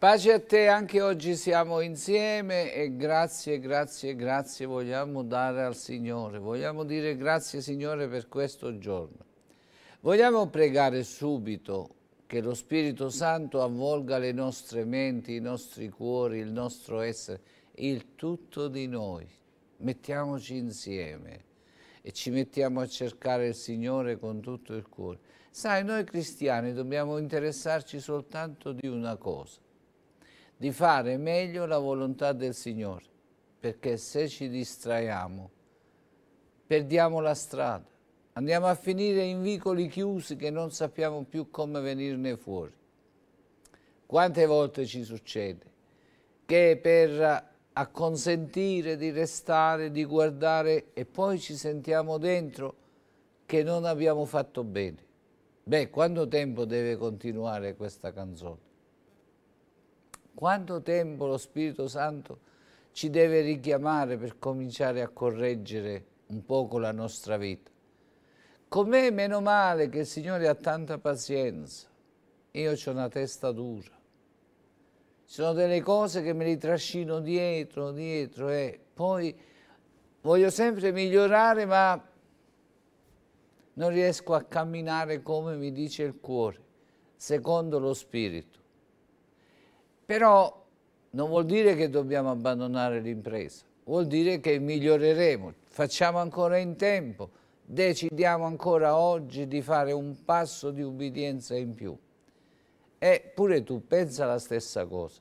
Pace a te, anche oggi siamo insieme e grazie, grazie, grazie vogliamo dare al Signore. Vogliamo dire grazie Signore per questo giorno. Vogliamo pregare subito che lo Spirito Santo avvolga le nostre menti, i nostri cuori, il nostro essere, il tutto di noi. Mettiamoci insieme e ci mettiamo a cercare il Signore con tutto il cuore. Sai, noi cristiani dobbiamo interessarci soltanto di una cosa, di fare meglio la volontà del Signore, perché se ci distraiamo perdiamo la strada, andiamo a finire in vicoli chiusi che non sappiamo più come venirne fuori. Quante volte ci succede che per acconsentire di restare, di guardare e poi ci sentiamo dentro che non abbiamo fatto bene. Beh, quanto tempo deve continuare questa canzone? Quanto tempo lo Spirito Santo ci deve richiamare per cominciare a correggere un poco la nostra vita? Com'è meno male che il Signore ha tanta pazienza? Io ho una testa dura. Ci sono delle cose che me li trascino dietro, dietro e eh. poi voglio sempre migliorare ma non riesco a camminare come mi dice il cuore, secondo lo Spirito. Però non vuol dire che dobbiamo abbandonare l'impresa, vuol dire che miglioreremo, facciamo ancora in tempo, decidiamo ancora oggi di fare un passo di ubbidienza in più. E pure tu pensa la stessa cosa.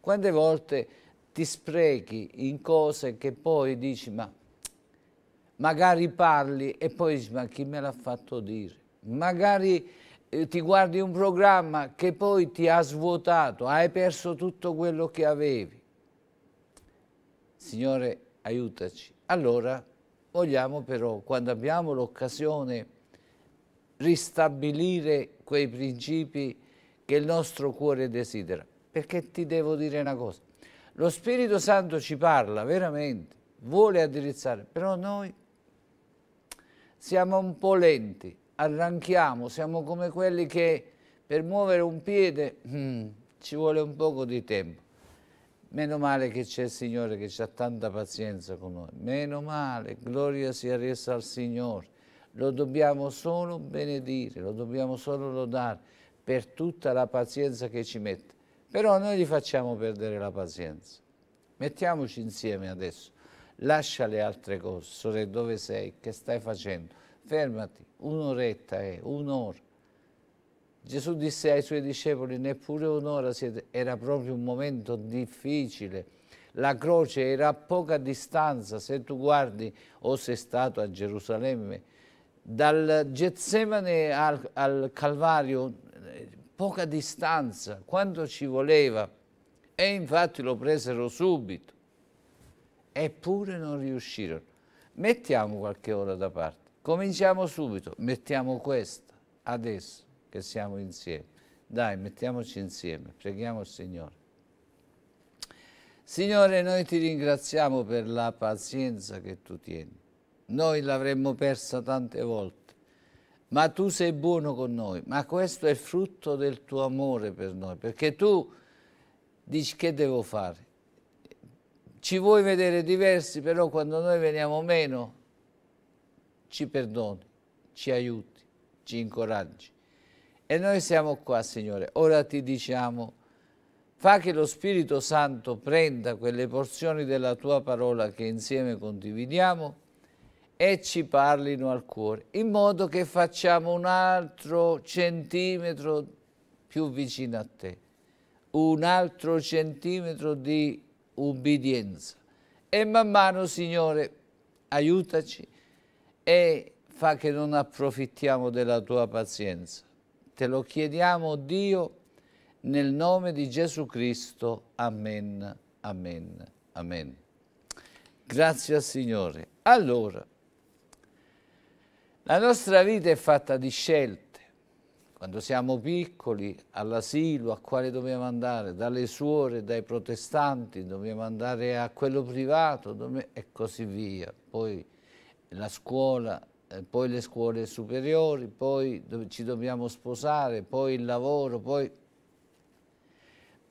Quante volte ti sprechi in cose che poi dici ma magari parli e poi dici ma chi me l'ha fatto dire? Magari eh, ti guardi un programma che poi ti ha svuotato, hai perso tutto quello che avevi. Signore, aiutaci. Allora vogliamo però, quando abbiamo l'occasione, ristabilire quei principi che il nostro cuore desidera. Perché ti devo dire una cosa, lo Spirito Santo ci parla veramente, vuole addirizzare, però noi siamo un po' lenti arranchiamo, siamo come quelli che per muovere un piede mm, ci vuole un poco di tempo. Meno male che c'è il Signore che ha tanta pazienza con noi. Meno male, gloria sia resa al Signore. Lo dobbiamo solo benedire, lo dobbiamo solo lodare per tutta la pazienza che ci mette. Però noi gli facciamo perdere la pazienza. Mettiamoci insieme adesso. Lascia le altre cose, sorella, dove sei, che stai facendo? Fermati, un'oretta è, un'ora. Gesù disse ai suoi discepoli, neppure un'ora siete, era proprio un momento difficile. La croce era a poca distanza, se tu guardi o sei stato a Gerusalemme, dal Getsemane al, al Calvario, poca distanza, quanto ci voleva. E infatti lo presero subito, eppure non riuscirono. Mettiamo qualche ora da parte. Cominciamo subito, mettiamo questa, adesso che siamo insieme. Dai, mettiamoci insieme, preghiamo il Signore. Signore, noi ti ringraziamo per la pazienza che tu tieni. Noi l'avremmo persa tante volte, ma tu sei buono con noi. Ma questo è frutto del tuo amore per noi, perché tu dici che devo fare. Ci vuoi vedere diversi, però quando noi veniamo meno, ci perdoni, ci aiuti, ci incoraggi. E noi siamo qua, Signore. Ora ti diciamo, fa che lo Spirito Santo prenda quelle porzioni della tua parola che insieme condividiamo e ci parlino al cuore, in modo che facciamo un altro centimetro più vicino a te, un altro centimetro di ubbidienza. E man mano, Signore, aiutaci e fa che non approfittiamo della tua pazienza. Te lo chiediamo, Dio, nel nome di Gesù Cristo. Amen, amen, amen. Grazie al Signore. Allora, la nostra vita è fatta di scelte. Quando siamo piccoli, all'asilo, a quale dobbiamo andare? Dalle suore, dai protestanti, dobbiamo andare a quello privato e così via. Poi la scuola, eh, poi le scuole superiori, poi ci dobbiamo sposare, poi il lavoro, poi...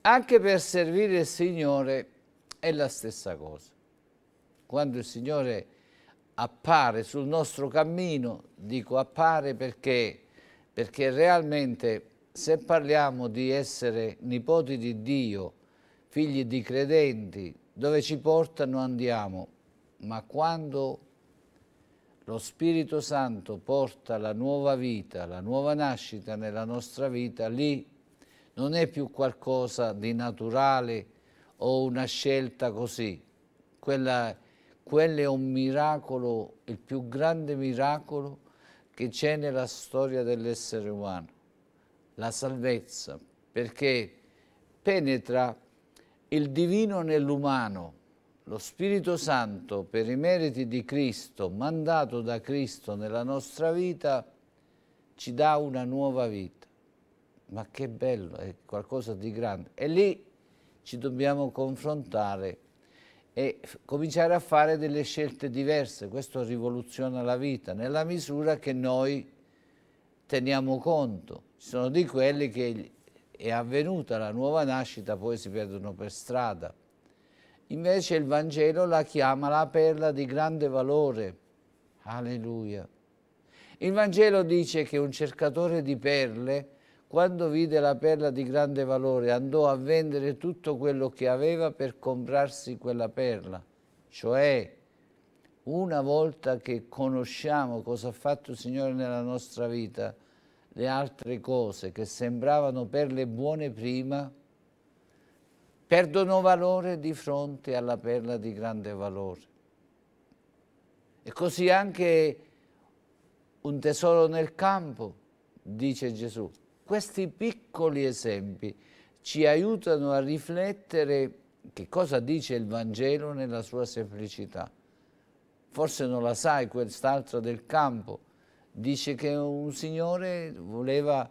Anche per servire il Signore è la stessa cosa. Quando il Signore appare sul nostro cammino, dico appare perché, perché realmente se parliamo di essere nipoti di Dio, figli di credenti, dove ci portano andiamo, ma quando lo Spirito Santo porta la nuova vita, la nuova nascita nella nostra vita, lì non è più qualcosa di naturale o una scelta così. Quella, quello è un miracolo, il più grande miracolo che c'è nella storia dell'essere umano, la salvezza, perché penetra il divino nell'umano, lo Spirito Santo, per i meriti di Cristo, mandato da Cristo nella nostra vita, ci dà una nuova vita. Ma che bello, è qualcosa di grande. E lì ci dobbiamo confrontare e cominciare a fare delle scelte diverse. Questo rivoluziona la vita, nella misura che noi teniamo conto. Ci sono di quelli che è avvenuta la nuova nascita, poi si perdono per strada Invece il Vangelo la chiama la perla di grande valore. Alleluia. Il Vangelo dice che un cercatore di perle, quando vide la perla di grande valore, andò a vendere tutto quello che aveva per comprarsi quella perla. Cioè, una volta che conosciamo cosa ha fatto il Signore nella nostra vita, le altre cose che sembravano perle buone prima, perdono valore di fronte alla perla di grande valore. E così anche un tesoro nel campo, dice Gesù. Questi piccoli esempi ci aiutano a riflettere che cosa dice il Vangelo nella sua semplicità. Forse non la sai quest'altro del campo. Dice che un signore voleva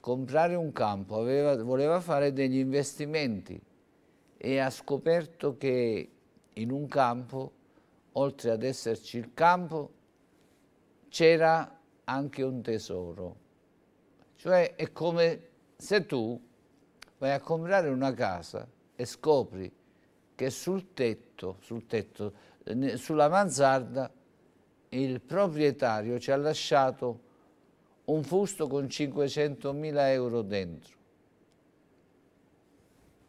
comprare un campo, aveva, voleva fare degli investimenti e ha scoperto che in un campo, oltre ad esserci il campo, c'era anche un tesoro. Cioè è come se tu vai a comprare una casa e scopri che sul tetto, sul tetto sulla mansarda, il proprietario ci ha lasciato un fusto con 500.000 euro dentro.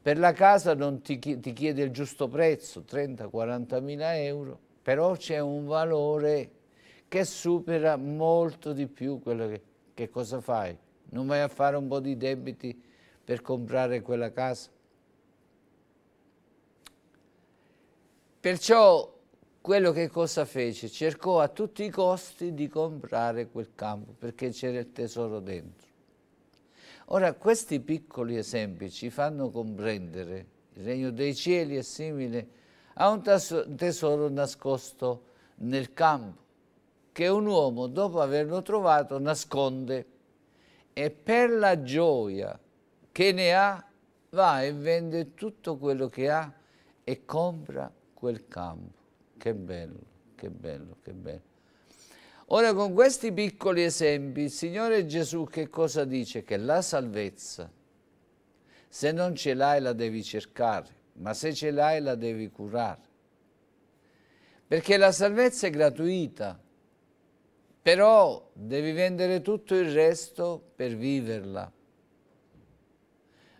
Per la casa non ti, ti chiede il giusto prezzo, 30-40 mila euro, però c'è un valore che supera molto di più quello che, che cosa fai. Non vai a fare un po' di debiti per comprare quella casa. Perciò quello che cosa fece? Cercò a tutti i costi di comprare quel campo perché c'era il tesoro dentro. Ora, questi piccoli esempi ci fanno comprendere il regno dei cieli è simile a un tesoro nascosto nel campo, che un uomo, dopo averlo trovato, nasconde e per la gioia che ne ha, va e vende tutto quello che ha e compra quel campo. Che bello, che bello, che bello. Ora con questi piccoli esempi il Signore Gesù che cosa dice? Che la salvezza, se non ce l'hai la devi cercare, ma se ce l'hai la devi curare. Perché la salvezza è gratuita, però devi vendere tutto il resto per viverla.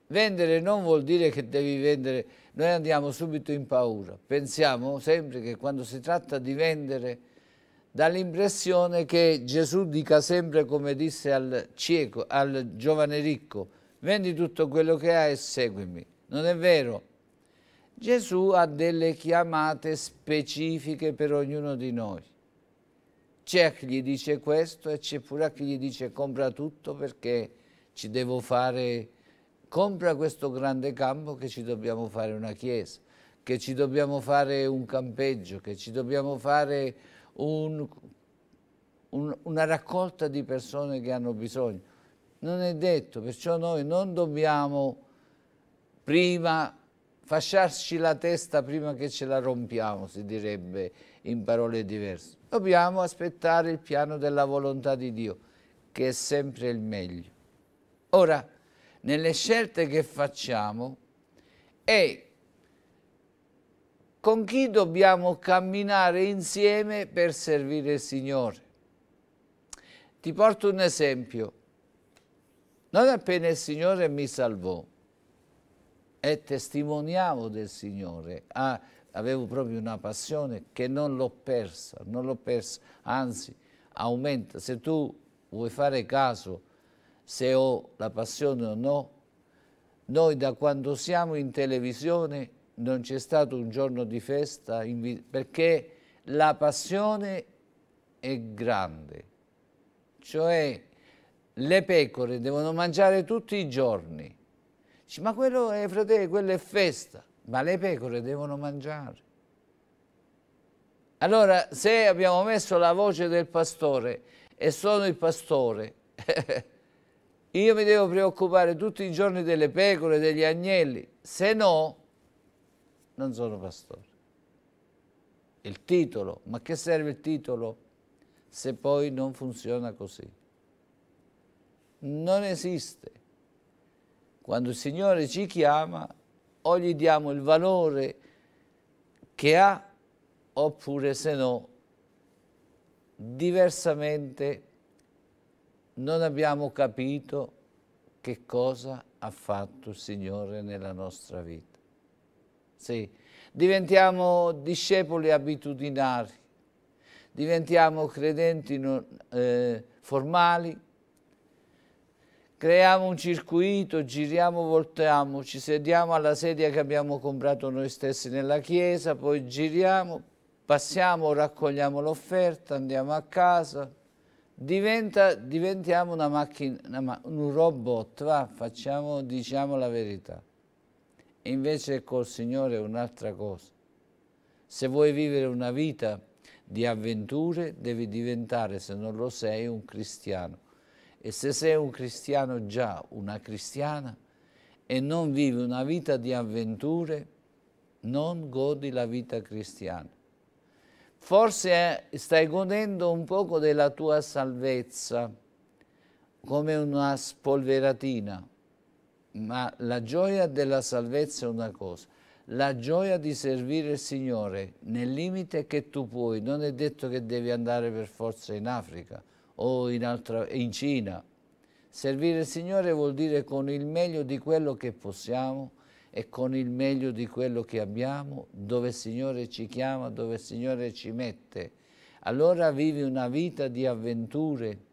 Vendere non vuol dire che devi vendere, noi andiamo subito in paura, pensiamo sempre che quando si tratta di vendere dà l'impressione che Gesù dica sempre come disse al cieco, al giovane ricco, vendi tutto quello che hai e seguimi. Non è vero. Gesù ha delle chiamate specifiche per ognuno di noi. C'è chi gli dice questo e c'è pure chi gli dice compra tutto perché ci devo fare, compra questo grande campo che ci dobbiamo fare una chiesa, che ci dobbiamo fare un campeggio, che ci dobbiamo fare un, un, una raccolta di persone che hanno bisogno. Non è detto, perciò noi non dobbiamo prima fasciarci la testa prima che ce la rompiamo, si direbbe in parole diverse. Dobbiamo aspettare il piano della volontà di Dio, che è sempre il meglio. Ora, nelle scelte che facciamo è con chi dobbiamo camminare insieme per servire il Signore. Ti porto un esempio. Non appena il Signore mi salvò, e testimoniavo del Signore, ah, avevo proprio una passione che non l'ho persa, non l'ho persa, anzi aumenta. Se tu vuoi fare caso se ho la passione o no, noi da quando siamo in televisione non c'è stato un giorno di festa perché la passione è grande, cioè le pecore devono mangiare tutti i giorni. Dici, ma quello è fratello, quello è festa, ma le pecore devono mangiare. Allora, se abbiamo messo la voce del pastore e sono il pastore, io mi devo preoccupare tutti i giorni delle pecore, degli agnelli, se no non sono pastori. Il titolo, ma che serve il titolo se poi non funziona così? Non esiste. Quando il Signore ci chiama, o gli diamo il valore che ha, oppure se no, diversamente non abbiamo capito che cosa ha fatto il Signore nella nostra vita. Sì. Diventiamo discepoli abitudinari, diventiamo credenti non, eh, formali, creiamo un circuito, giriamo, voltiamo, ci sediamo alla sedia che abbiamo comprato noi stessi nella chiesa, poi giriamo, passiamo, raccogliamo l'offerta, andiamo a casa, Diventa, diventiamo una macchina, una, un robot, va, facciamo, diciamo la verità invece col Signore è un'altra cosa. Se vuoi vivere una vita di avventure, devi diventare, se non lo sei, un cristiano. E se sei un cristiano già, una cristiana, e non vivi una vita di avventure, non godi la vita cristiana. Forse eh, stai godendo un poco della tua salvezza, come una spolveratina, ma la gioia della salvezza è una cosa, la gioia di servire il Signore nel limite che tu puoi, non è detto che devi andare per forza in Africa o in, altra, in Cina. Servire il Signore vuol dire con il meglio di quello che possiamo e con il meglio di quello che abbiamo, dove il Signore ci chiama, dove il Signore ci mette. Allora vivi una vita di avventure,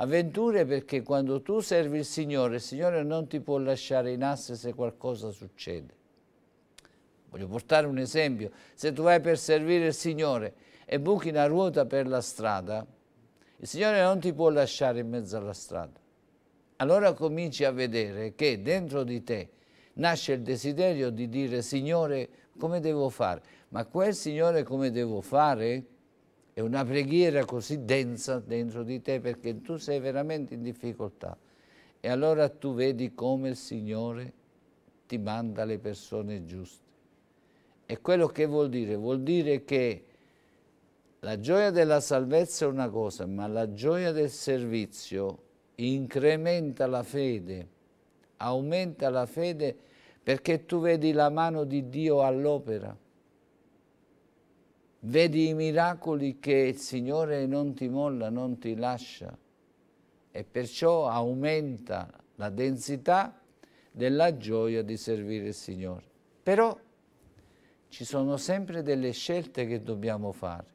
Avventure perché quando tu servi il Signore, il Signore non ti può lasciare in asse se qualcosa succede. Voglio portare un esempio. Se tu vai per servire il Signore e buchi una ruota per la strada, il Signore non ti può lasciare in mezzo alla strada. Allora cominci a vedere che dentro di te nasce il desiderio di dire Signore come devo fare? Ma quel Signore come devo fare? è una preghiera così densa dentro di te perché tu sei veramente in difficoltà. E allora tu vedi come il Signore ti manda le persone giuste. E quello che vuol dire? Vuol dire che la gioia della salvezza è una cosa, ma la gioia del servizio incrementa la fede, aumenta la fede perché tu vedi la mano di Dio all'opera. Vedi i miracoli che il Signore non ti molla, non ti lascia e perciò aumenta la densità della gioia di servire il Signore. Però ci sono sempre delle scelte che dobbiamo fare.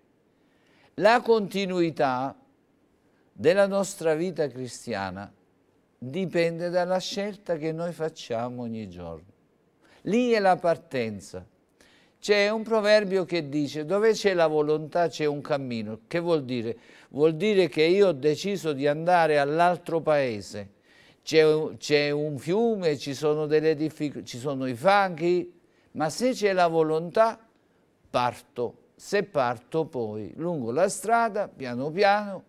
La continuità della nostra vita cristiana dipende dalla scelta che noi facciamo ogni giorno. Lì è la partenza. C'è un proverbio che dice dove c'è la volontà c'è un cammino. Che vuol dire? Vuol dire che io ho deciso di andare all'altro paese. C'è un fiume, ci sono delle ci sono i fanghi, ma se c'è la volontà parto. Se parto poi lungo la strada, piano piano,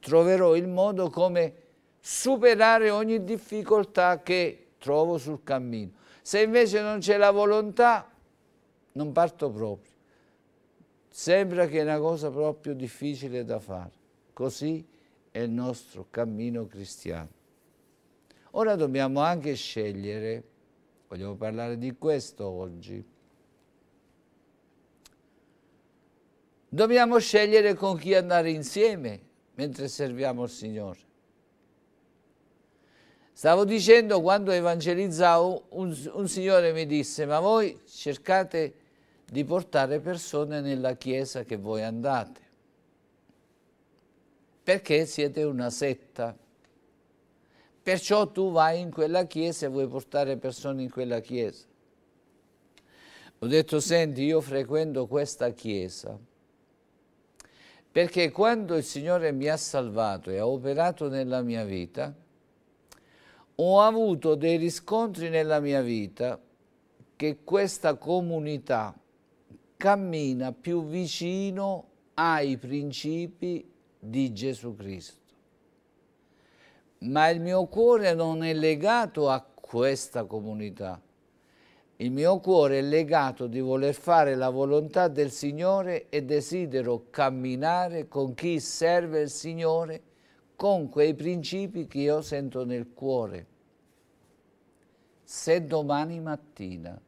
troverò il modo come superare ogni difficoltà che trovo sul cammino. Se invece non c'è la volontà, non parto proprio. Sembra che è una cosa proprio difficile da fare. Così è il nostro cammino cristiano. Ora dobbiamo anche scegliere, vogliamo parlare di questo oggi, dobbiamo scegliere con chi andare insieme mentre serviamo il Signore. Stavo dicendo quando evangelizzavo, un, un signore mi disse, ma voi cercate di portare persone nella chiesa che voi andate, perché siete una setta. Perciò tu vai in quella chiesa e vuoi portare persone in quella chiesa. Ho detto, senti, io frequento questa chiesa perché quando il Signore mi ha salvato e ha operato nella mia vita, ho avuto dei riscontri nella mia vita che questa comunità cammina più vicino ai principi di Gesù Cristo. Ma il mio cuore non è legato a questa comunità. Il mio cuore è legato di voler fare la volontà del Signore e desidero camminare con chi serve il Signore con quei principi che io sento nel cuore. Se domani mattina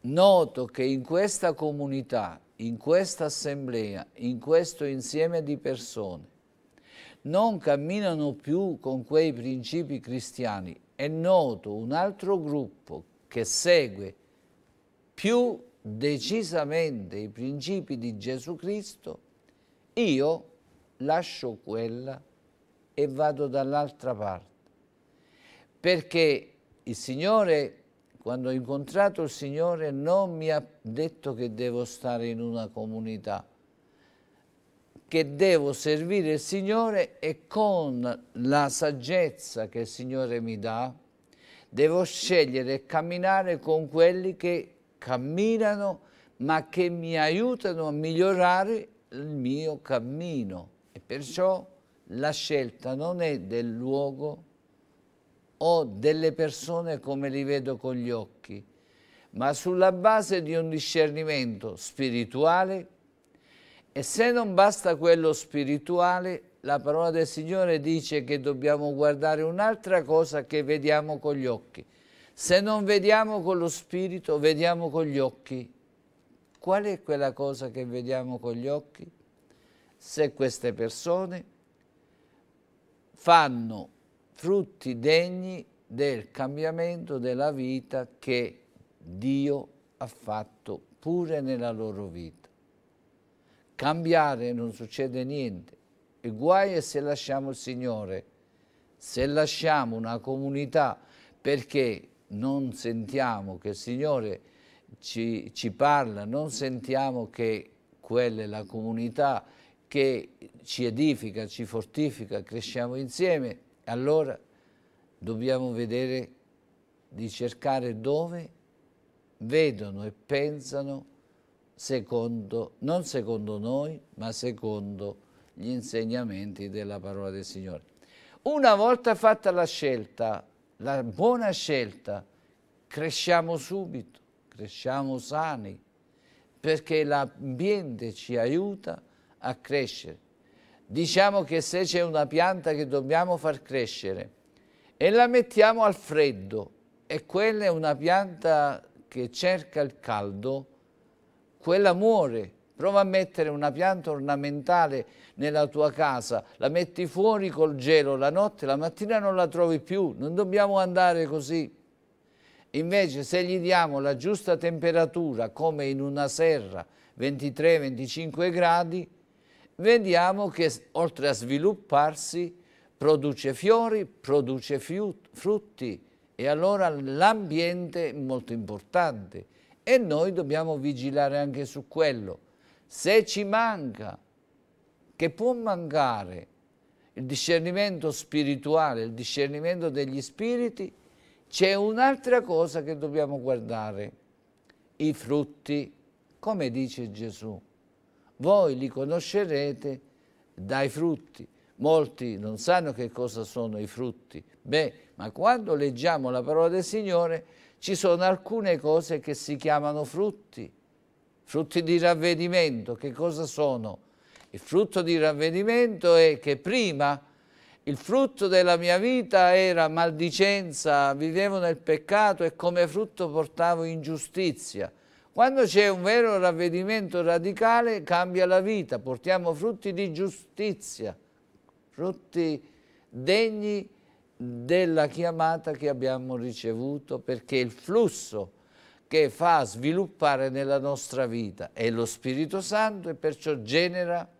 noto che in questa comunità, in questa assemblea, in questo insieme di persone, non camminano più con quei principi cristiani e noto un altro gruppo che segue più decisamente i principi di Gesù Cristo, io lascio quella e vado dall'altra parte. Perché il Signore, quando ho incontrato il Signore, non mi ha detto che devo stare in una comunità, che devo servire il Signore e con la saggezza che il Signore mi dà, devo scegliere e camminare con quelli che camminano ma che mi aiutano a migliorare il mio cammino e perciò la scelta non è del luogo o delle persone come li vedo con gli occhi, ma sulla base di un discernimento spirituale e se non basta quello spirituale, la parola del Signore dice che dobbiamo guardare un'altra cosa che vediamo con gli occhi. Se non vediamo con lo spirito, vediamo con gli occhi Qual è quella cosa che vediamo con gli occhi? Se queste persone fanno frutti degni del cambiamento della vita che Dio ha fatto pure nella loro vita. Cambiare non succede niente. Il guai è se lasciamo il Signore, se lasciamo una comunità perché non sentiamo che il Signore ci, ci parla, non sentiamo che quella è la comunità che ci edifica, ci fortifica, cresciamo insieme, allora dobbiamo vedere di cercare dove vedono e pensano secondo, non secondo noi, ma secondo gli insegnamenti della parola del Signore. Una volta fatta la scelta, la buona scelta, cresciamo subito cresciamo sani, perché l'ambiente ci aiuta a crescere. Diciamo che se c'è una pianta che dobbiamo far crescere e la mettiamo al freddo e quella è una pianta che cerca il caldo, quella muore. Prova a mettere una pianta ornamentale nella tua casa, la metti fuori col gelo la notte, la mattina non la trovi più, non dobbiamo andare così. Invece se gli diamo la giusta temperatura, come in una serra, 23-25 gradi, vediamo che oltre a svilupparsi produce fiori, produce frutti e allora l'ambiente è molto importante e noi dobbiamo vigilare anche su quello. Se ci manca, che può mancare, il discernimento spirituale, il discernimento degli spiriti, c'è un'altra cosa che dobbiamo guardare, i frutti, come dice Gesù. Voi li conoscerete dai frutti. Molti non sanno che cosa sono i frutti. Beh, ma quando leggiamo la parola del Signore ci sono alcune cose che si chiamano frutti. Frutti di ravvedimento, che cosa sono? Il frutto di ravvedimento è che prima il frutto della mia vita era maldicenza, vivevo nel peccato e come frutto portavo ingiustizia. Quando c'è un vero ravvedimento radicale cambia la vita, portiamo frutti di giustizia, frutti degni della chiamata che abbiamo ricevuto perché il flusso che fa sviluppare nella nostra vita è lo Spirito Santo e perciò genera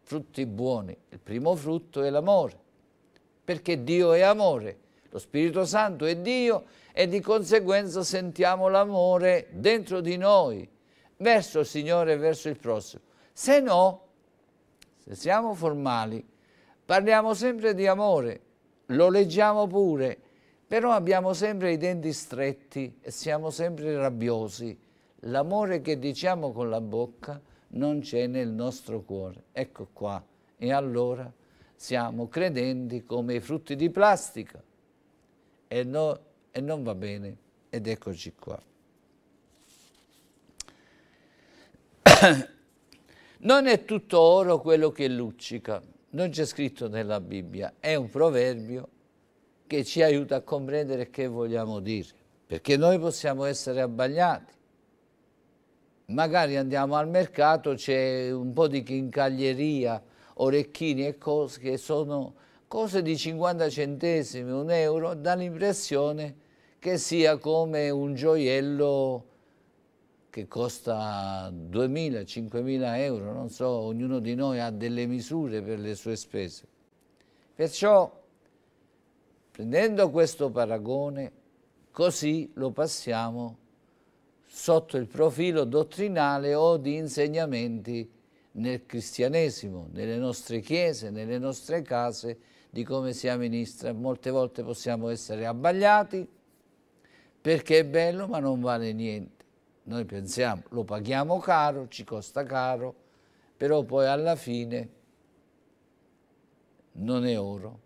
frutti buoni. Il primo frutto è l'amore perché Dio è amore, lo Spirito Santo è Dio e di conseguenza sentiamo l'amore dentro di noi, verso il Signore e verso il prossimo. Se no, se siamo formali, parliamo sempre di amore, lo leggiamo pure, però abbiamo sempre i denti stretti e siamo sempre rabbiosi. L'amore che diciamo con la bocca non c'è nel nostro cuore. Ecco qua. E allora siamo credenti come i frutti di plastica e, no, e non va bene ed eccoci qua. Non è tutto oro quello che luccica, non c'è scritto nella Bibbia, è un proverbio che ci aiuta a comprendere che vogliamo dire, perché noi possiamo essere abbagliati. Magari andiamo al mercato, c'è un po' di chincaglieria, orecchini e cose che sono cose di 50 centesimi, un euro, dà l'impressione che sia come un gioiello che costa 2.000, 5.000 euro, non so, ognuno di noi ha delle misure per le sue spese. Perciò, prendendo questo paragone, così lo passiamo sotto il profilo dottrinale o di insegnamenti nel cristianesimo, nelle nostre chiese, nelle nostre case, di come sia ministra. Molte volte possiamo essere abbagliati perché è bello ma non vale niente. Noi pensiamo, lo paghiamo caro, ci costa caro, però poi alla fine non è oro.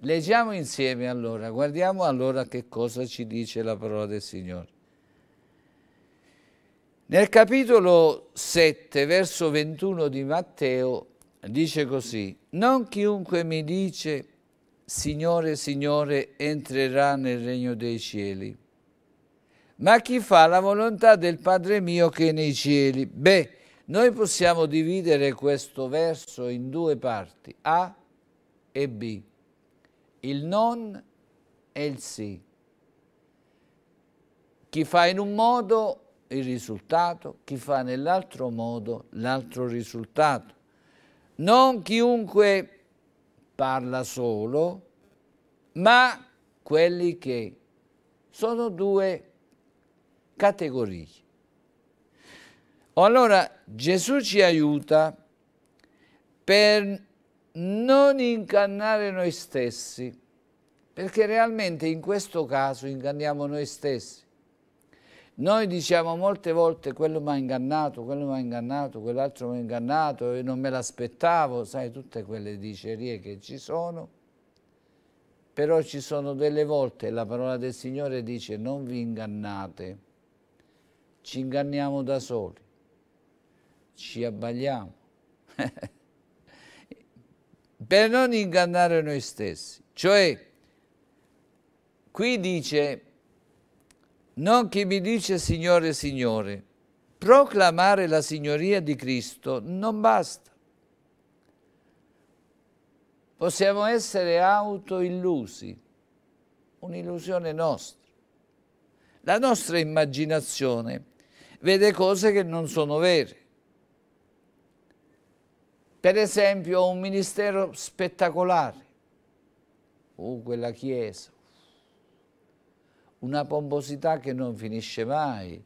Leggiamo insieme allora, guardiamo allora che cosa ci dice la parola del Signore. Nel capitolo 7, verso 21 di Matteo, dice così, non chiunque mi dice Signore, Signore, entrerà nel regno dei cieli, ma chi fa la volontà del Padre mio che è nei cieli. Beh, noi possiamo dividere questo verso in due parti, A e B, il non e il sì. Chi fa in un modo il risultato, chi fa nell'altro modo l'altro risultato. Non chiunque parla solo, ma quelli che sono due categorie. Allora Gesù ci aiuta per non ingannare noi stessi, perché realmente in questo caso inganniamo noi stessi. Noi diciamo molte volte quello mi ha ingannato, quello mi ha ingannato, quell'altro mi ha ingannato, e non me l'aspettavo, sai tutte quelle dicerie che ci sono, però ci sono delle volte, la parola del Signore dice non vi ingannate, ci inganniamo da soli, ci abbagliamo, per non ingannare noi stessi, cioè qui dice non chi mi dice Signore, Signore. Proclamare la signoria di Cristo non basta. Possiamo essere autoillusi, un'illusione nostra. La nostra immaginazione vede cose che non sono vere. Per esempio un ministero spettacolare, uh, quella chiesa, una pomposità che non finisce mai.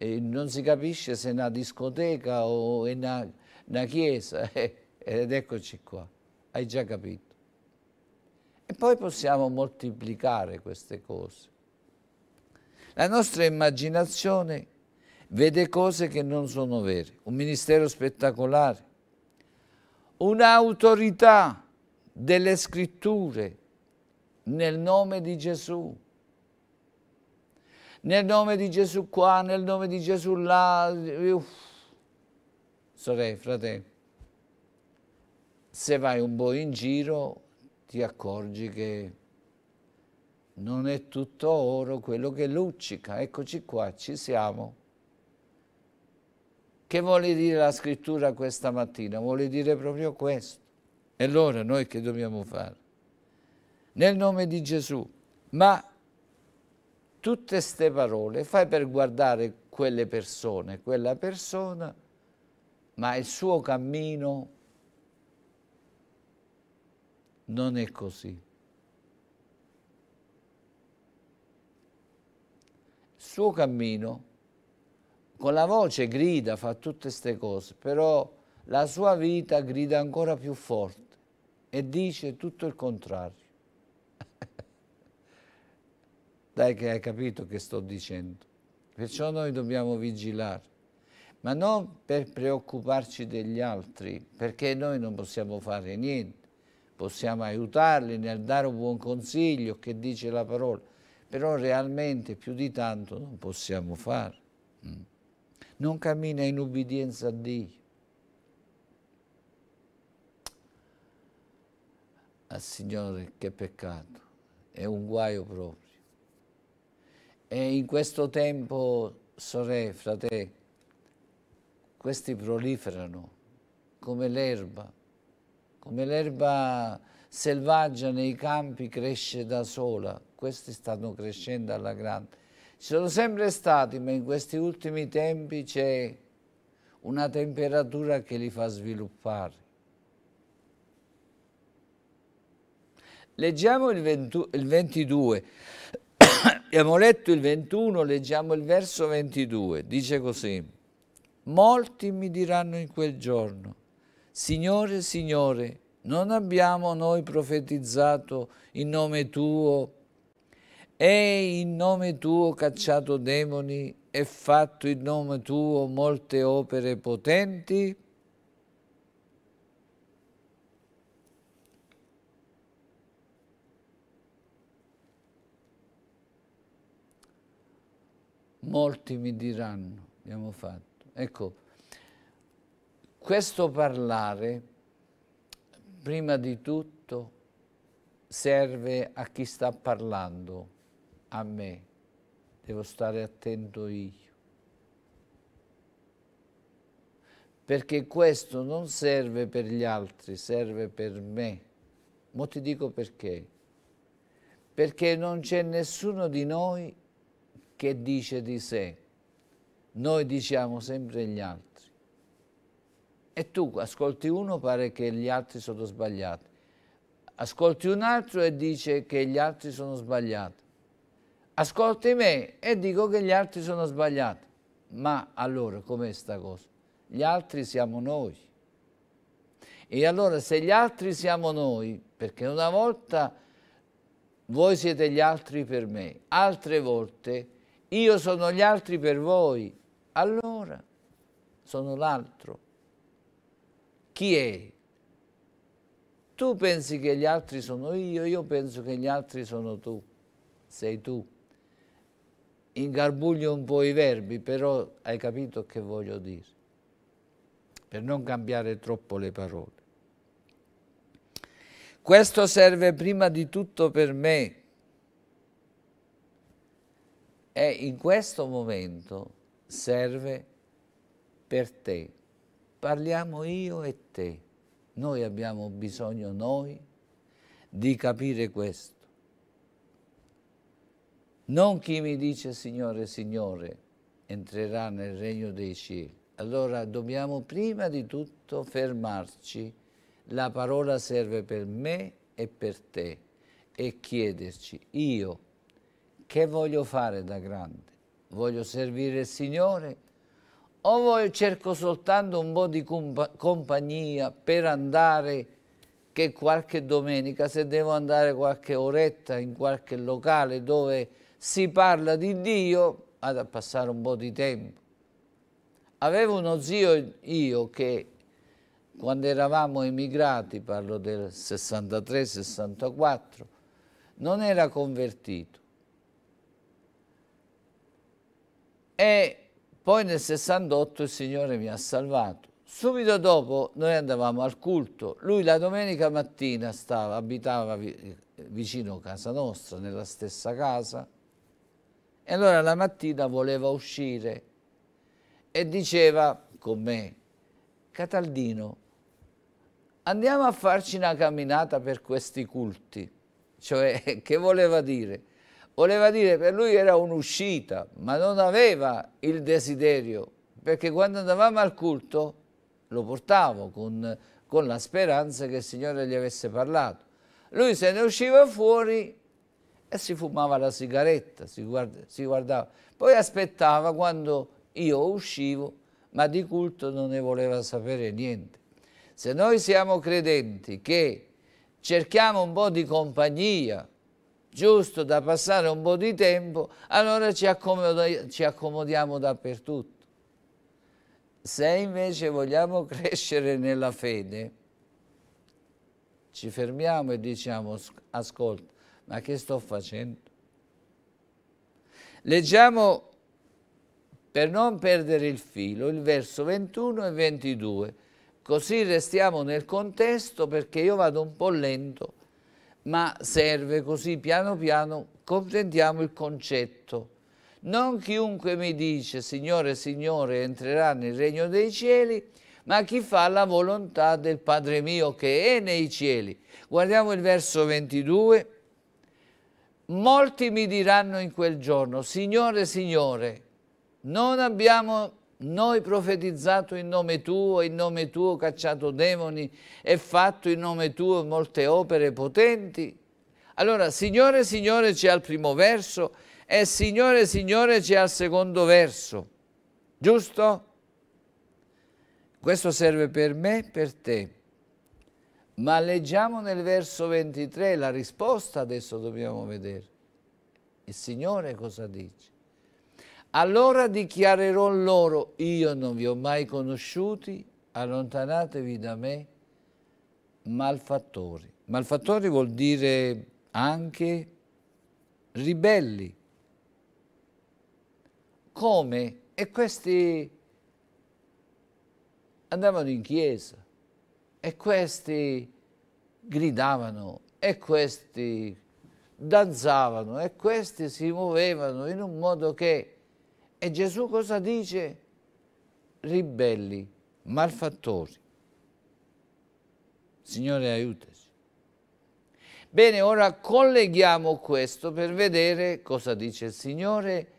E non si capisce se è una discoteca o è una, una chiesa. Ed eccoci qua, hai già capito. E poi possiamo moltiplicare queste cose. La nostra immaginazione vede cose che non sono vere. Un ministero spettacolare, un'autorità delle scritture nel nome di Gesù nel nome di Gesù qua, nel nome di Gesù là. Uff. Sorelle, fratelli, se vai un po' in giro ti accorgi che non è tutto oro quello che luccica. Eccoci qua, ci siamo. Che vuole dire la scrittura questa mattina? Vuole dire proprio questo. E allora noi che dobbiamo fare? Nel nome di Gesù. Ma tutte queste parole, fai per guardare quelle persone, quella persona, ma il suo cammino non è così. Il suo cammino, con la voce grida, fa tutte queste cose, però la sua vita grida ancora più forte e dice tutto il contrario. Dai che hai capito che sto dicendo. Perciò noi dobbiamo vigilare, ma non per preoccuparci degli altri, perché noi non possiamo fare niente. Possiamo aiutarli nel dare un buon consiglio che dice la parola, però realmente più di tanto non possiamo fare. Mm. Non cammina in ubbidienza a Dio. al Signore che peccato, è un guaio proprio. E in questo tempo, sorelle, fratelli, questi proliferano come l'erba, come l'erba selvaggia nei campi cresce da sola, questi stanno crescendo alla grande. Ci sono sempre stati, ma in questi ultimi tempi c'è una temperatura che li fa sviluppare. Leggiamo il, 22. Abbiamo letto il 21, leggiamo il verso 22, dice così, molti mi diranno in quel giorno, Signore, Signore, non abbiamo noi profetizzato in nome Tuo e in nome Tuo cacciato demoni e fatto in nome Tuo molte opere potenti? molti mi diranno, abbiamo fatto. Ecco, questo parlare, prima di tutto, serve a chi sta parlando, a me. Devo stare attento io. Perché questo non serve per gli altri, serve per me. Mo ti dico perché. Perché non c'è nessuno di noi che dice di sé. Noi diciamo sempre gli altri. E tu ascolti uno, pare che gli altri sono sbagliati. Ascolti un altro e dice che gli altri sono sbagliati. Ascolti me e dico che gli altri sono sbagliati. Ma allora com'è sta cosa? Gli altri siamo noi. E allora se gli altri siamo noi, perché una volta voi siete gli altri per me, altre volte io sono gli altri per voi. Allora sono l'altro. Chi è? Tu pensi che gli altri sono io, io penso che gli altri sono tu. Sei tu. Ingarbuglio un po' i verbi, però hai capito che voglio dire. Per non cambiare troppo le parole. Questo serve prima di tutto per me, e in questo momento serve per te. Parliamo io e te. Noi abbiamo bisogno, noi, di capire questo. Non chi mi dice Signore, Signore, entrerà nel regno dei cieli. Allora dobbiamo prima di tutto fermarci. La parola serve per me e per te e chiederci, io che voglio fare da grande? Voglio servire il Signore o voglio, cerco soltanto un po' di compagnia per andare che qualche domenica, se devo andare qualche oretta in qualche locale dove si parla di Dio, vado a passare un po' di tempo. Avevo uno zio io che quando eravamo emigrati, parlo del 63-64, non era convertito E poi nel 68 il Signore mi ha salvato. Subito dopo noi andavamo al culto, lui la domenica mattina stava, abitava vicino a casa nostra, nella stessa casa, e allora la mattina voleva uscire e diceva con me, Cataldino, andiamo a farci una camminata per questi culti. Cioè, che voleva dire? voleva dire per lui era un'uscita, ma non aveva il desiderio, perché quando andavamo al culto lo portavo con, con la speranza che il Signore gli avesse parlato. Lui se ne usciva fuori e si fumava la sigaretta, si, guarda, si guardava. Poi aspettava quando io uscivo, ma di culto non ne voleva sapere niente. Se noi siamo credenti che cerchiamo un po' di compagnia, giusto da passare un po' di tempo, allora ci, accomodi ci accomodiamo dappertutto. Se invece vogliamo crescere nella fede, ci fermiamo e diciamo, ascolta, ma che sto facendo? Leggiamo, per non perdere il filo, il verso 21 e 22, così restiamo nel contesto perché io vado un po' lento ma serve così piano piano comprendiamo il concetto. Non chiunque mi dice Signore, Signore entrerà nel regno dei cieli, ma chi fa la volontà del Padre mio che è nei cieli. Guardiamo il verso 22. Molti mi diranno in quel giorno, Signore, Signore, non abbiamo noi profetizzato in nome tuo, in nome tuo cacciato demoni e fatto in nome tuo molte opere potenti. Allora, Signore, Signore c'è al primo verso e Signore, Signore c'è al secondo verso. Giusto? Questo serve per me e per te. Ma leggiamo nel verso 23 la risposta, adesso dobbiamo vedere. Il Signore cosa dice? Allora dichiarerò loro, io non vi ho mai conosciuti, allontanatevi da me, malfattori. Malfattori vuol dire anche ribelli. Come? E questi andavano in chiesa e questi gridavano e questi danzavano e questi si muovevano in un modo che e Gesù cosa dice? Ribelli, malfattori. Signore aiutaci. Bene, ora colleghiamo questo per vedere cosa dice il Signore,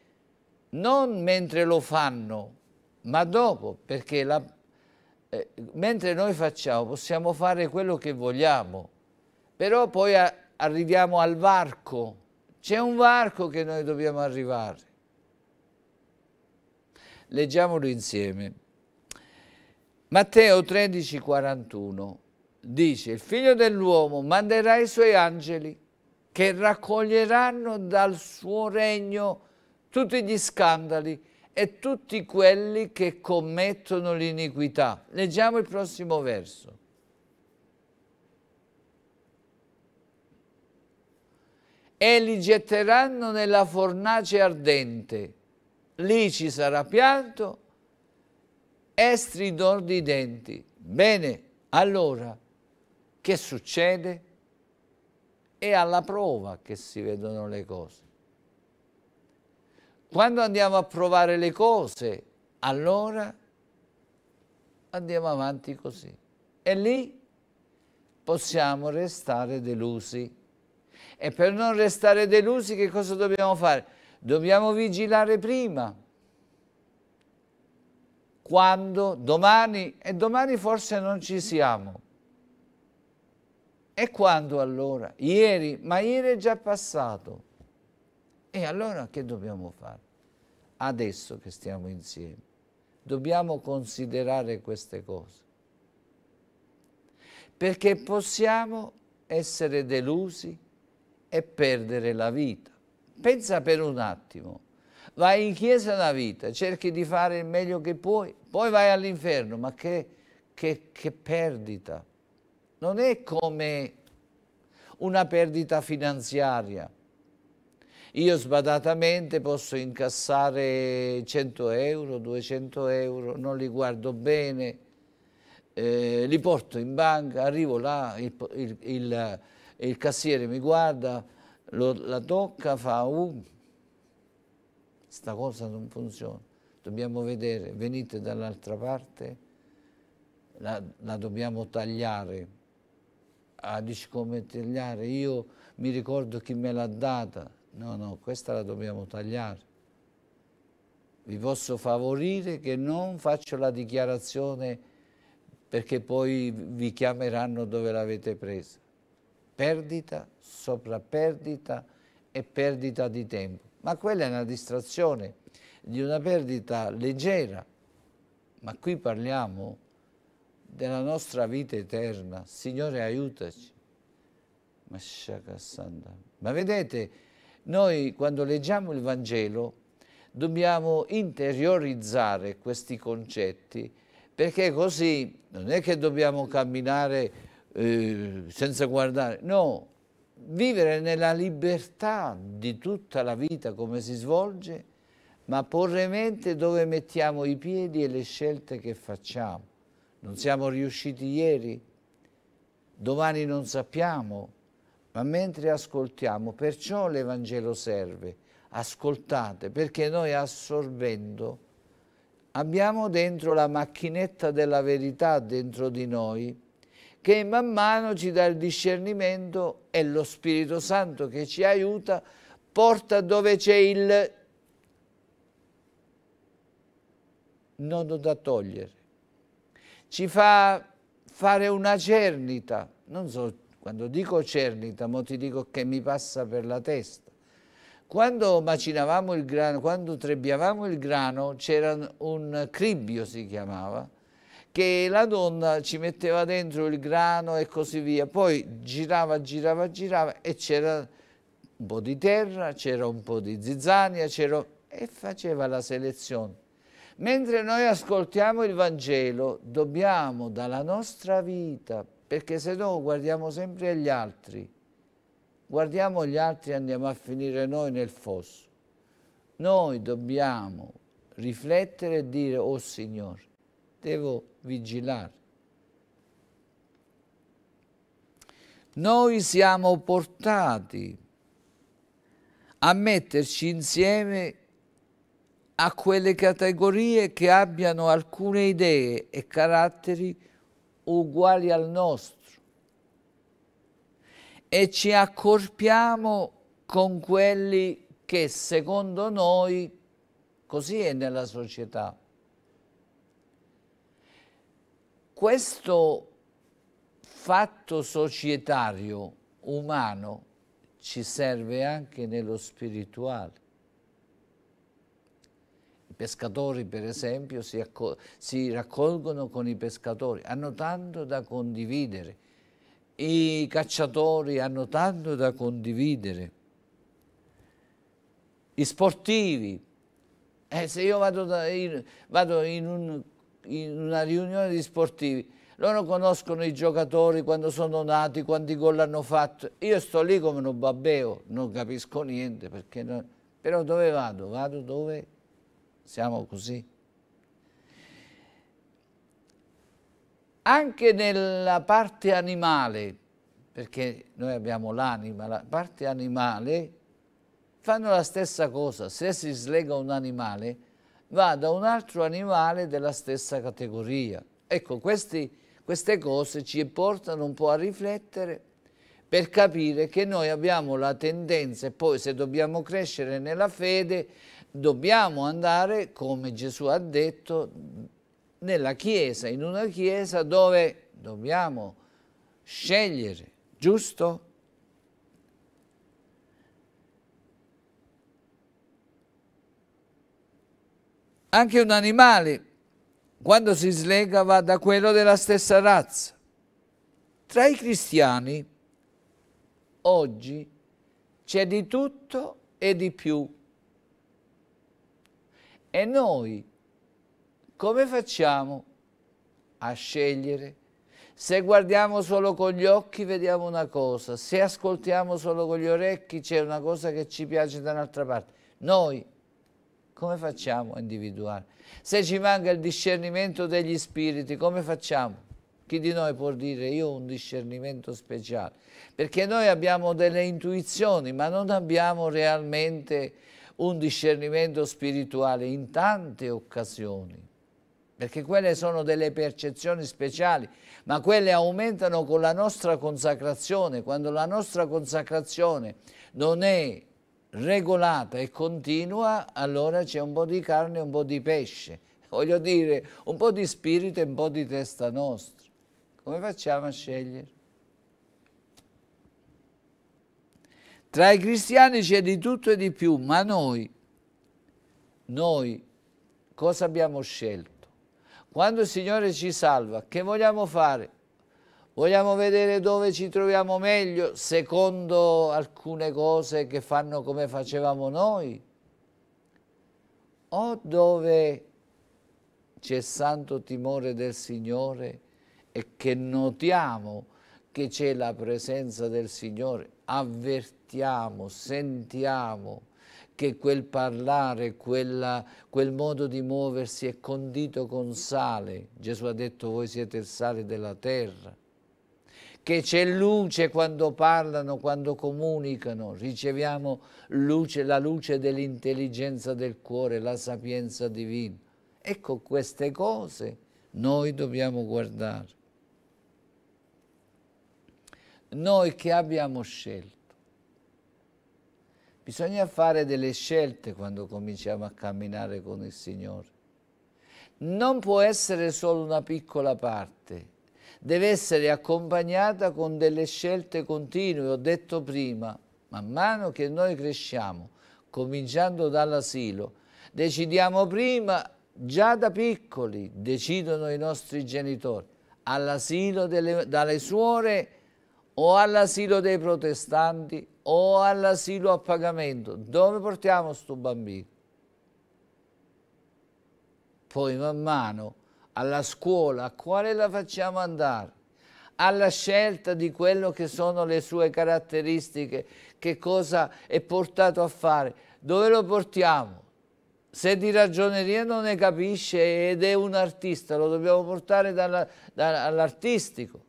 non mentre lo fanno, ma dopo, perché la, eh, mentre noi facciamo possiamo fare quello che vogliamo, però poi a, arriviamo al varco, c'è un varco che noi dobbiamo arrivare. Leggiamolo insieme. Matteo 13, 41 dice, il figlio dell'uomo manderà i suoi angeli che raccoglieranno dal suo regno tutti gli scandali e tutti quelli che commettono l'iniquità. Leggiamo il prossimo verso. E li getteranno nella fornace ardente lì ci sarà pianto e stridor di denti. Bene, allora, che succede? È alla prova che si vedono le cose. Quando andiamo a provare le cose, allora andiamo avanti così. E lì possiamo restare delusi. E per non restare delusi che cosa dobbiamo fare? Dobbiamo vigilare prima. Quando? Domani? E domani forse non ci siamo. E quando allora? Ieri? Ma ieri è già passato. E allora che dobbiamo fare? Adesso che stiamo insieme. Dobbiamo considerare queste cose. Perché possiamo essere delusi e perdere la vita. Pensa per un attimo, vai in chiesa una vita, cerchi di fare il meglio che puoi, poi vai all'inferno, ma che, che, che perdita. Non è come una perdita finanziaria. Io sbadatamente posso incassare 100 euro, 200 euro, non li guardo bene, eh, li porto in banca, arrivo là, il, il, il, il cassiere mi guarda, lo, la tocca fa uh, sta cosa non funziona dobbiamo vedere venite dall'altra parte la, la dobbiamo tagliare ah dici come tagliare io mi ricordo chi me l'ha data no no questa la dobbiamo tagliare vi posso favorire che non faccio la dichiarazione perché poi vi chiameranno dove l'avete presa perdita, sopra perdita e perdita di tempo. Ma quella è una distrazione di una perdita leggera. Ma qui parliamo della nostra vita eterna. Signore, aiutaci. Ma vedete, noi quando leggiamo il Vangelo dobbiamo interiorizzare questi concetti perché così non è che dobbiamo camminare eh, senza guardare, no, vivere nella libertà di tutta la vita come si svolge, ma porre mente dove mettiamo i piedi e le scelte che facciamo. Non siamo riusciti ieri, domani non sappiamo, ma mentre ascoltiamo, perciò l'Evangelo serve, ascoltate, perché noi assorbendo abbiamo dentro la macchinetta della verità dentro di noi, che man mano ci dà il discernimento e lo Spirito Santo che ci aiuta porta dove c'è il nodo da togliere. Ci fa fare una cernita, non so, quando dico cernita, mo ti dico che mi passa per la testa. Quando macinavamo il grano, quando trebbiavamo il grano, c'era un cribbio, si chiamava, che la donna ci metteva dentro il grano e così via, poi girava, girava, girava e c'era un po' di terra, c'era un po' di zizzania, e faceva la selezione. Mentre noi ascoltiamo il Vangelo, dobbiamo dalla nostra vita, perché se no guardiamo sempre agli altri, guardiamo gli altri e andiamo a finire noi nel fosso. Noi dobbiamo riflettere e dire, oh Signore, devo vigilare. Noi siamo portati a metterci insieme a quelle categorie che abbiano alcune idee e caratteri uguali al nostro e ci accorpiamo con quelli che secondo noi, così è nella società, questo fatto societario umano ci serve anche nello spirituale. I pescatori, per esempio, si, si, raccolgono con i pescatori, hanno tanto da condividere. I cacciatori hanno tanto da condividere. I sportivi, eh, se io vado, da, in, vado in un in una riunione di sportivi, loro conoscono i giocatori, quando sono nati, quanti gol hanno fatto. Io sto lì come un babbeo, non capisco niente, non... però dove vado? Vado dove siamo così. Anche nella parte animale, perché noi abbiamo l'anima, la parte animale, fanno la stessa cosa. Se si slega un animale, va da un altro animale della stessa categoria. Ecco, questi, queste cose ci portano un po' a riflettere per capire che noi abbiamo la tendenza e poi se dobbiamo crescere nella fede dobbiamo andare, come Gesù ha detto, nella chiesa, in una chiesa dove dobbiamo scegliere, giusto? Anche un animale, quando si slega, va da quello della stessa razza. Tra i cristiani, oggi, c'è di tutto e di più. E noi come facciamo a scegliere? Se guardiamo solo con gli occhi vediamo una cosa, se ascoltiamo solo con gli orecchi c'è una cosa che ci piace da un'altra parte. Noi come facciamo a individuare? Se ci manca il discernimento degli spiriti, come facciamo? Chi di noi può dire io ho un discernimento speciale? Perché noi abbiamo delle intuizioni, ma non abbiamo realmente un discernimento spirituale in tante occasioni. Perché quelle sono delle percezioni speciali, ma quelle aumentano con la nostra consacrazione. Quando la nostra consacrazione non è regolata e continua, allora c'è un po' di carne e un po' di pesce. Voglio dire, un po' di spirito e un po' di testa nostra. Come facciamo a scegliere? Tra i cristiani c'è di tutto e di più, ma noi, noi cosa abbiamo scelto? Quando il Signore ci salva, che vogliamo fare? Vogliamo vedere dove ci troviamo meglio secondo alcune cose che fanno come facevamo noi? O dove c'è santo timore del Signore e che notiamo che c'è la presenza del Signore, avvertiamo, sentiamo che quel parlare, quella, quel modo di muoversi è condito con sale. Gesù ha detto voi siete il sale della terra che c'è luce quando parlano, quando comunicano, riceviamo luce, la luce dell'intelligenza del cuore, la sapienza divina. Ecco, queste cose noi dobbiamo guardare. Noi che abbiamo scelto? Bisogna fare delle scelte quando cominciamo a camminare con il Signore. Non può essere solo una piccola parte, deve essere accompagnata con delle scelte continue. Ho detto prima, man mano che noi cresciamo, cominciando dall'asilo, decidiamo prima, già da piccoli, decidono i nostri genitori, all'asilo dalle suore o all'asilo dei protestanti o all'asilo a pagamento. Dove portiamo questo bambino? Poi man mano alla scuola, a quale la facciamo andare? alla scelta di quello che sono le sue caratteristiche, che cosa è portato a fare, dove lo portiamo? Se di ragioneria non ne capisce ed è un artista, lo dobbiamo portare dall'artistico.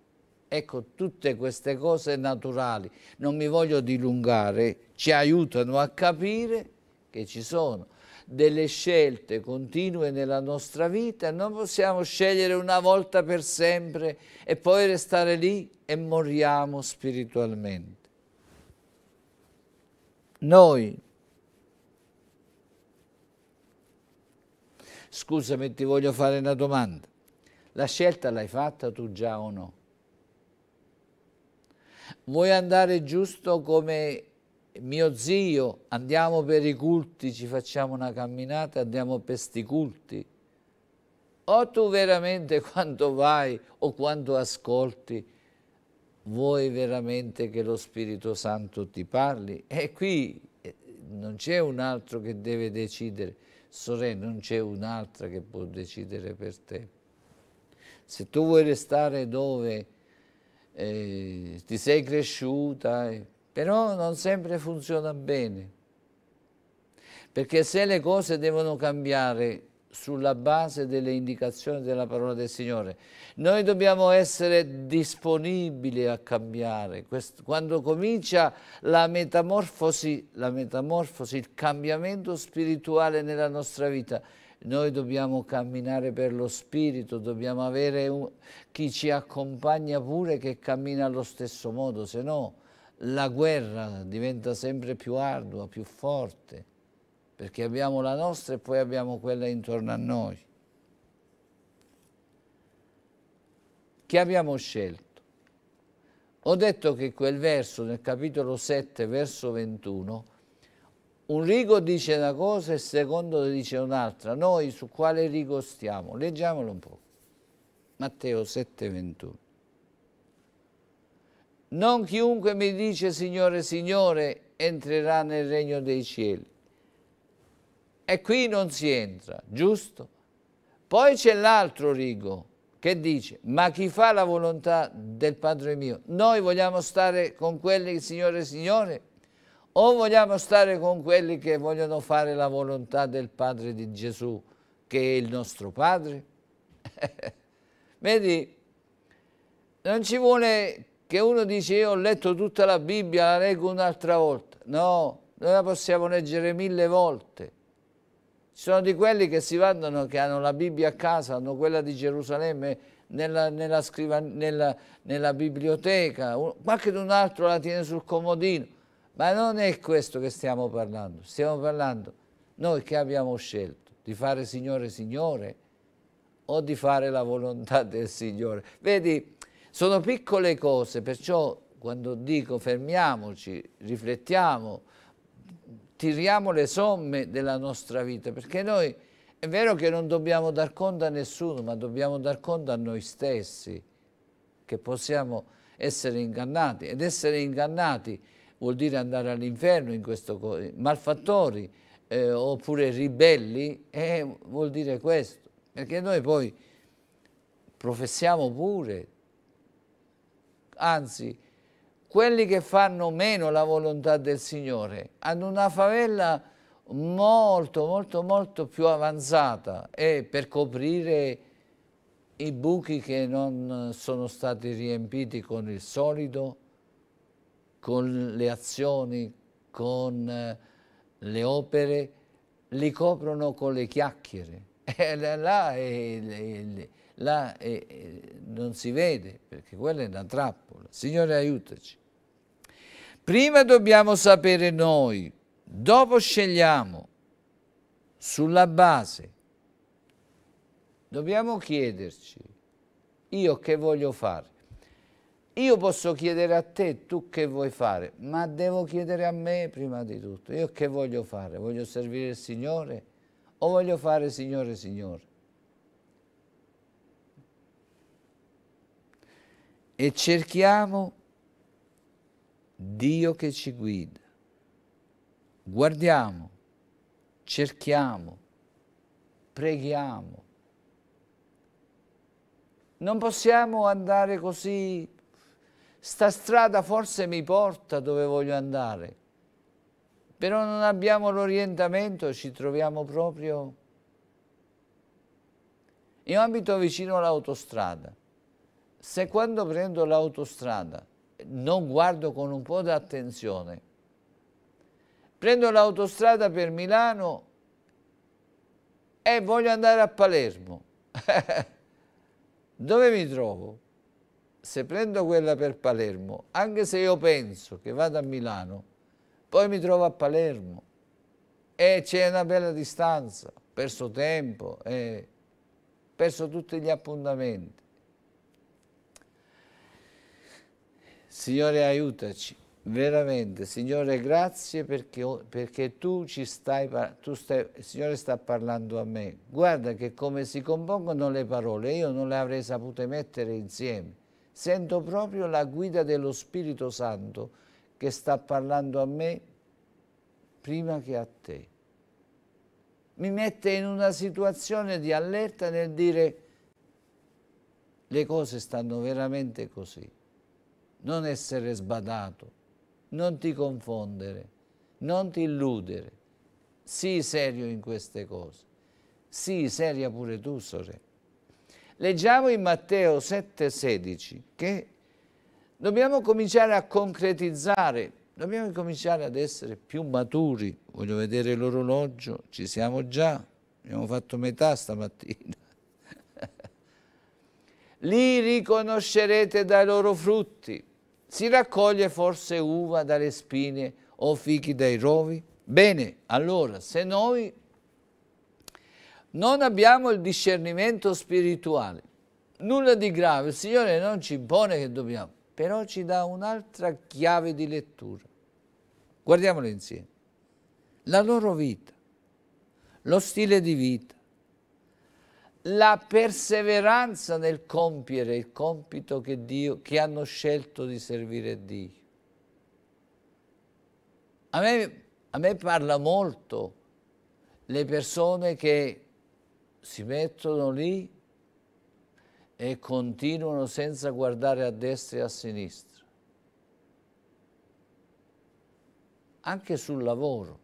ecco, tutte queste cose naturali, non mi voglio dilungare, ci aiutano a capire che ci sono delle scelte continue nella nostra vita, non possiamo scegliere una volta per sempre e poi restare lì e moriamo spiritualmente. Noi, scusami ti voglio fare una domanda, la scelta l'hai fatta tu già o no? Vuoi andare giusto come mio zio, andiamo per i culti, ci facciamo una camminata, andiamo per sti culti. O tu veramente quando vai o quando ascolti, vuoi veramente che lo Spirito Santo ti parli? E qui eh, non c'è un altro che deve decidere, sorella, non c'è un'altra che può decidere per te. Se tu vuoi restare dove eh, ti sei cresciuta, eh, però non sempre funziona bene, perché se le cose devono cambiare sulla base delle indicazioni della parola del Signore. Noi dobbiamo essere disponibili a cambiare. Quando comincia la metamorfosi, la metamorfosi, il cambiamento spirituale nella nostra vita, noi dobbiamo camminare per lo Spirito, dobbiamo avere un, chi ci accompagna pure che cammina allo stesso modo, se no la guerra diventa sempre più ardua, più forte, perché abbiamo la nostra e poi abbiamo quella intorno a noi. Che abbiamo scelto? Ho detto che quel verso nel capitolo 7, verso 21, un rigo dice una cosa e il secondo dice un'altra. Noi su quale rigo stiamo? Leggiamolo un po'. Matteo 7, 21. Non chiunque mi dice Signore, Signore entrerà nel regno dei cieli. E qui non si entra, giusto? Poi c'è l'altro rigo che dice, ma chi fa la volontà del Padre mio? Noi vogliamo stare con quelli, che, Signore, Signore, o vogliamo stare con quelli che vogliono fare la volontà del Padre di Gesù, che è il nostro Padre? Vedi, non ci vuole che uno dice io ho letto tutta la Bibbia, la leggo un'altra volta. No, noi la possiamo leggere mille volte. Ci sono di quelli che si vanno, che hanno la Bibbia a casa, hanno quella di Gerusalemme nella, nella, scriva, nella, nella biblioteca, qualche un altro la tiene sul comodino. Ma non è questo che stiamo parlando, stiamo parlando noi che abbiamo scelto di fare Signore Signore o di fare la volontà del Signore. Vedi, sono piccole cose, perciò quando dico fermiamoci, riflettiamo, tiriamo le somme della nostra vita, perché noi è vero che non dobbiamo dar conto a nessuno, ma dobbiamo dar conto a noi stessi, che possiamo essere ingannati. Ed essere ingannati vuol dire andare all'inferno in questo caso. Malfattori eh, oppure ribelli eh, vuol dire questo. Perché noi poi professiamo pure anzi quelli che fanno meno la volontà del Signore hanno una favela molto molto molto più avanzata e per coprire i buchi che non sono stati riempiti con il solido, con le azioni, con eh, le opere, li coprono con le chiacchiere. E là è, è, è, là e, eh, e eh, non si vede, perché quella è una trappola. Signore aiutaci. Prima dobbiamo sapere noi, dopo scegliamo sulla base. Dobbiamo chiederci, io che voglio fare? Io posso chiedere a te, tu che vuoi fare, ma devo chiedere a me prima di tutto. Io che voglio fare? Voglio servire il Signore o voglio fare Signore, Signore? e cerchiamo Dio che ci guida. Guardiamo, cerchiamo, preghiamo. Non possiamo andare così, sta strada forse mi porta dove voglio andare, però non abbiamo l'orientamento, ci troviamo proprio... Io abito vicino all'autostrada, se quando prendo l'autostrada non guardo con un po' di attenzione, prendo l'autostrada per Milano e voglio andare a Palermo, dove mi trovo? Se prendo quella per Palermo, anche se io penso che vado a Milano, poi mi trovo a Palermo e c'è una bella distanza, ho perso tempo, ho eh, perso tutti gli appuntamenti. Signore aiutaci, veramente, Signore grazie perché, perché tu ci stai, tu stai, il Signore sta parlando a me. Guarda che come si compongono le parole, io non le avrei sapute mettere insieme. Sento proprio la guida dello Spirito Santo che sta parlando a me prima che a te. Mi mette in una situazione di allerta nel dire le cose stanno veramente così non essere sbadato, non ti confondere, non ti illudere. Sii serio in queste cose. Sii seria pure tu, sorella. Leggiamo in Matteo 7,16 che dobbiamo cominciare a concretizzare, dobbiamo cominciare ad essere più maturi. Voglio vedere l'orologio, ci siamo già, abbiamo fatto metà stamattina. Li riconoscerete dai loro frutti. Si raccoglie forse uva dalle spine o fichi dai rovi? Bene, allora, se noi non abbiamo il discernimento spirituale, nulla di grave, il Signore non ci impone che dobbiamo, però ci dà un'altra chiave di lettura. Guardiamolo insieme. La loro vita, lo stile di vita, la perseveranza nel compiere il compito che, Dio, che hanno scelto di servire Dio. A me, a me parla molto le persone che si mettono lì e continuano senza guardare a destra e a sinistra. Anche sul lavoro.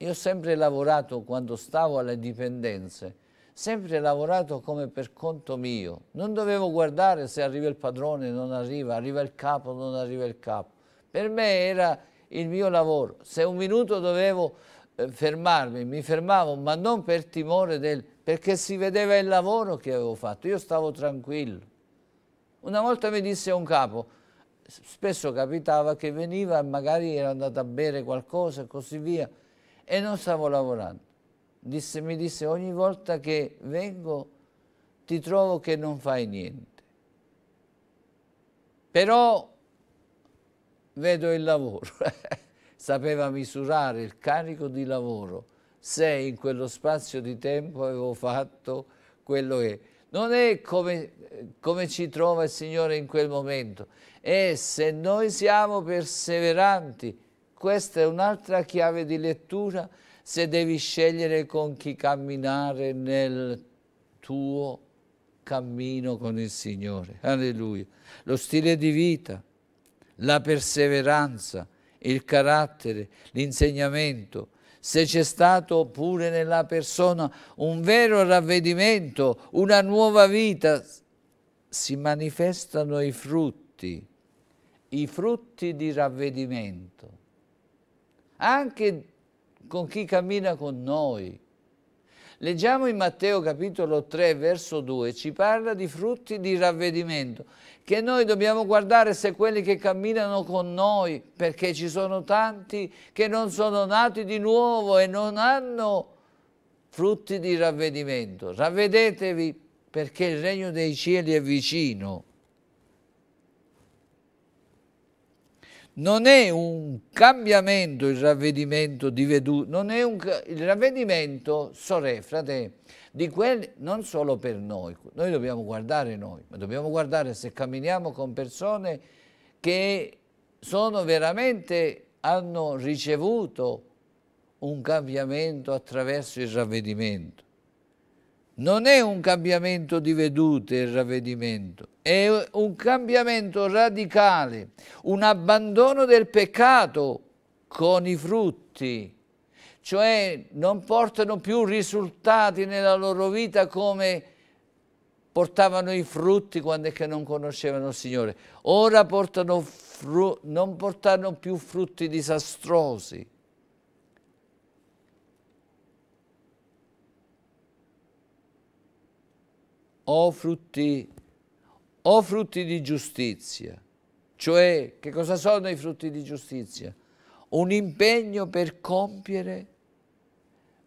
Io ho sempre lavorato quando stavo alle dipendenze, sempre lavorato come per conto mio. Non dovevo guardare se arriva il padrone, non arriva, arriva il capo, non arriva il capo. Per me era il mio lavoro. Se un minuto dovevo eh, fermarmi, mi fermavo, ma non per timore del... perché si vedeva il lavoro che avevo fatto. Io stavo tranquillo. Una volta mi disse un capo, spesso capitava che veniva, e magari era andato a bere qualcosa e così via, e non stavo lavorando. Disse, mi disse ogni volta che vengo ti trovo che non fai niente. Però vedo il lavoro. Sapeva misurare il carico di lavoro se in quello spazio di tempo avevo fatto quello che... Non è come, come ci trova il Signore in quel momento, è se noi siamo perseveranti questa è un'altra chiave di lettura se devi scegliere con chi camminare nel tuo cammino con il Signore. Alleluia. Lo stile di vita, la perseveranza, il carattere, l'insegnamento, se c'è stato pure nella persona un vero ravvedimento, una nuova vita, si manifestano i frutti, i frutti di ravvedimento anche con chi cammina con noi. Leggiamo in Matteo capitolo 3 verso 2, ci parla di frutti di ravvedimento, che noi dobbiamo guardare se quelli che camminano con noi, perché ci sono tanti che non sono nati di nuovo e non hanno frutti di ravvedimento. Ravvedetevi perché il regno dei cieli è vicino. non è un cambiamento il ravvedimento di vedute, non è un, il ravvedimento, sorelle, fratelli, di quelli non solo per noi, noi dobbiamo guardare noi, ma dobbiamo guardare se camminiamo con persone che sono veramente, hanno ricevuto un cambiamento attraverso il ravvedimento. Non è un cambiamento di vedute il ravvedimento, è un cambiamento radicale, un abbandono del peccato con i frutti, cioè non portano più risultati nella loro vita come portavano i frutti quando è che non conoscevano il Signore. Ora portano non portano più frutti disastrosi, o frutti, o frutti di giustizia. Cioè, che cosa sono i frutti di giustizia? Un impegno per compiere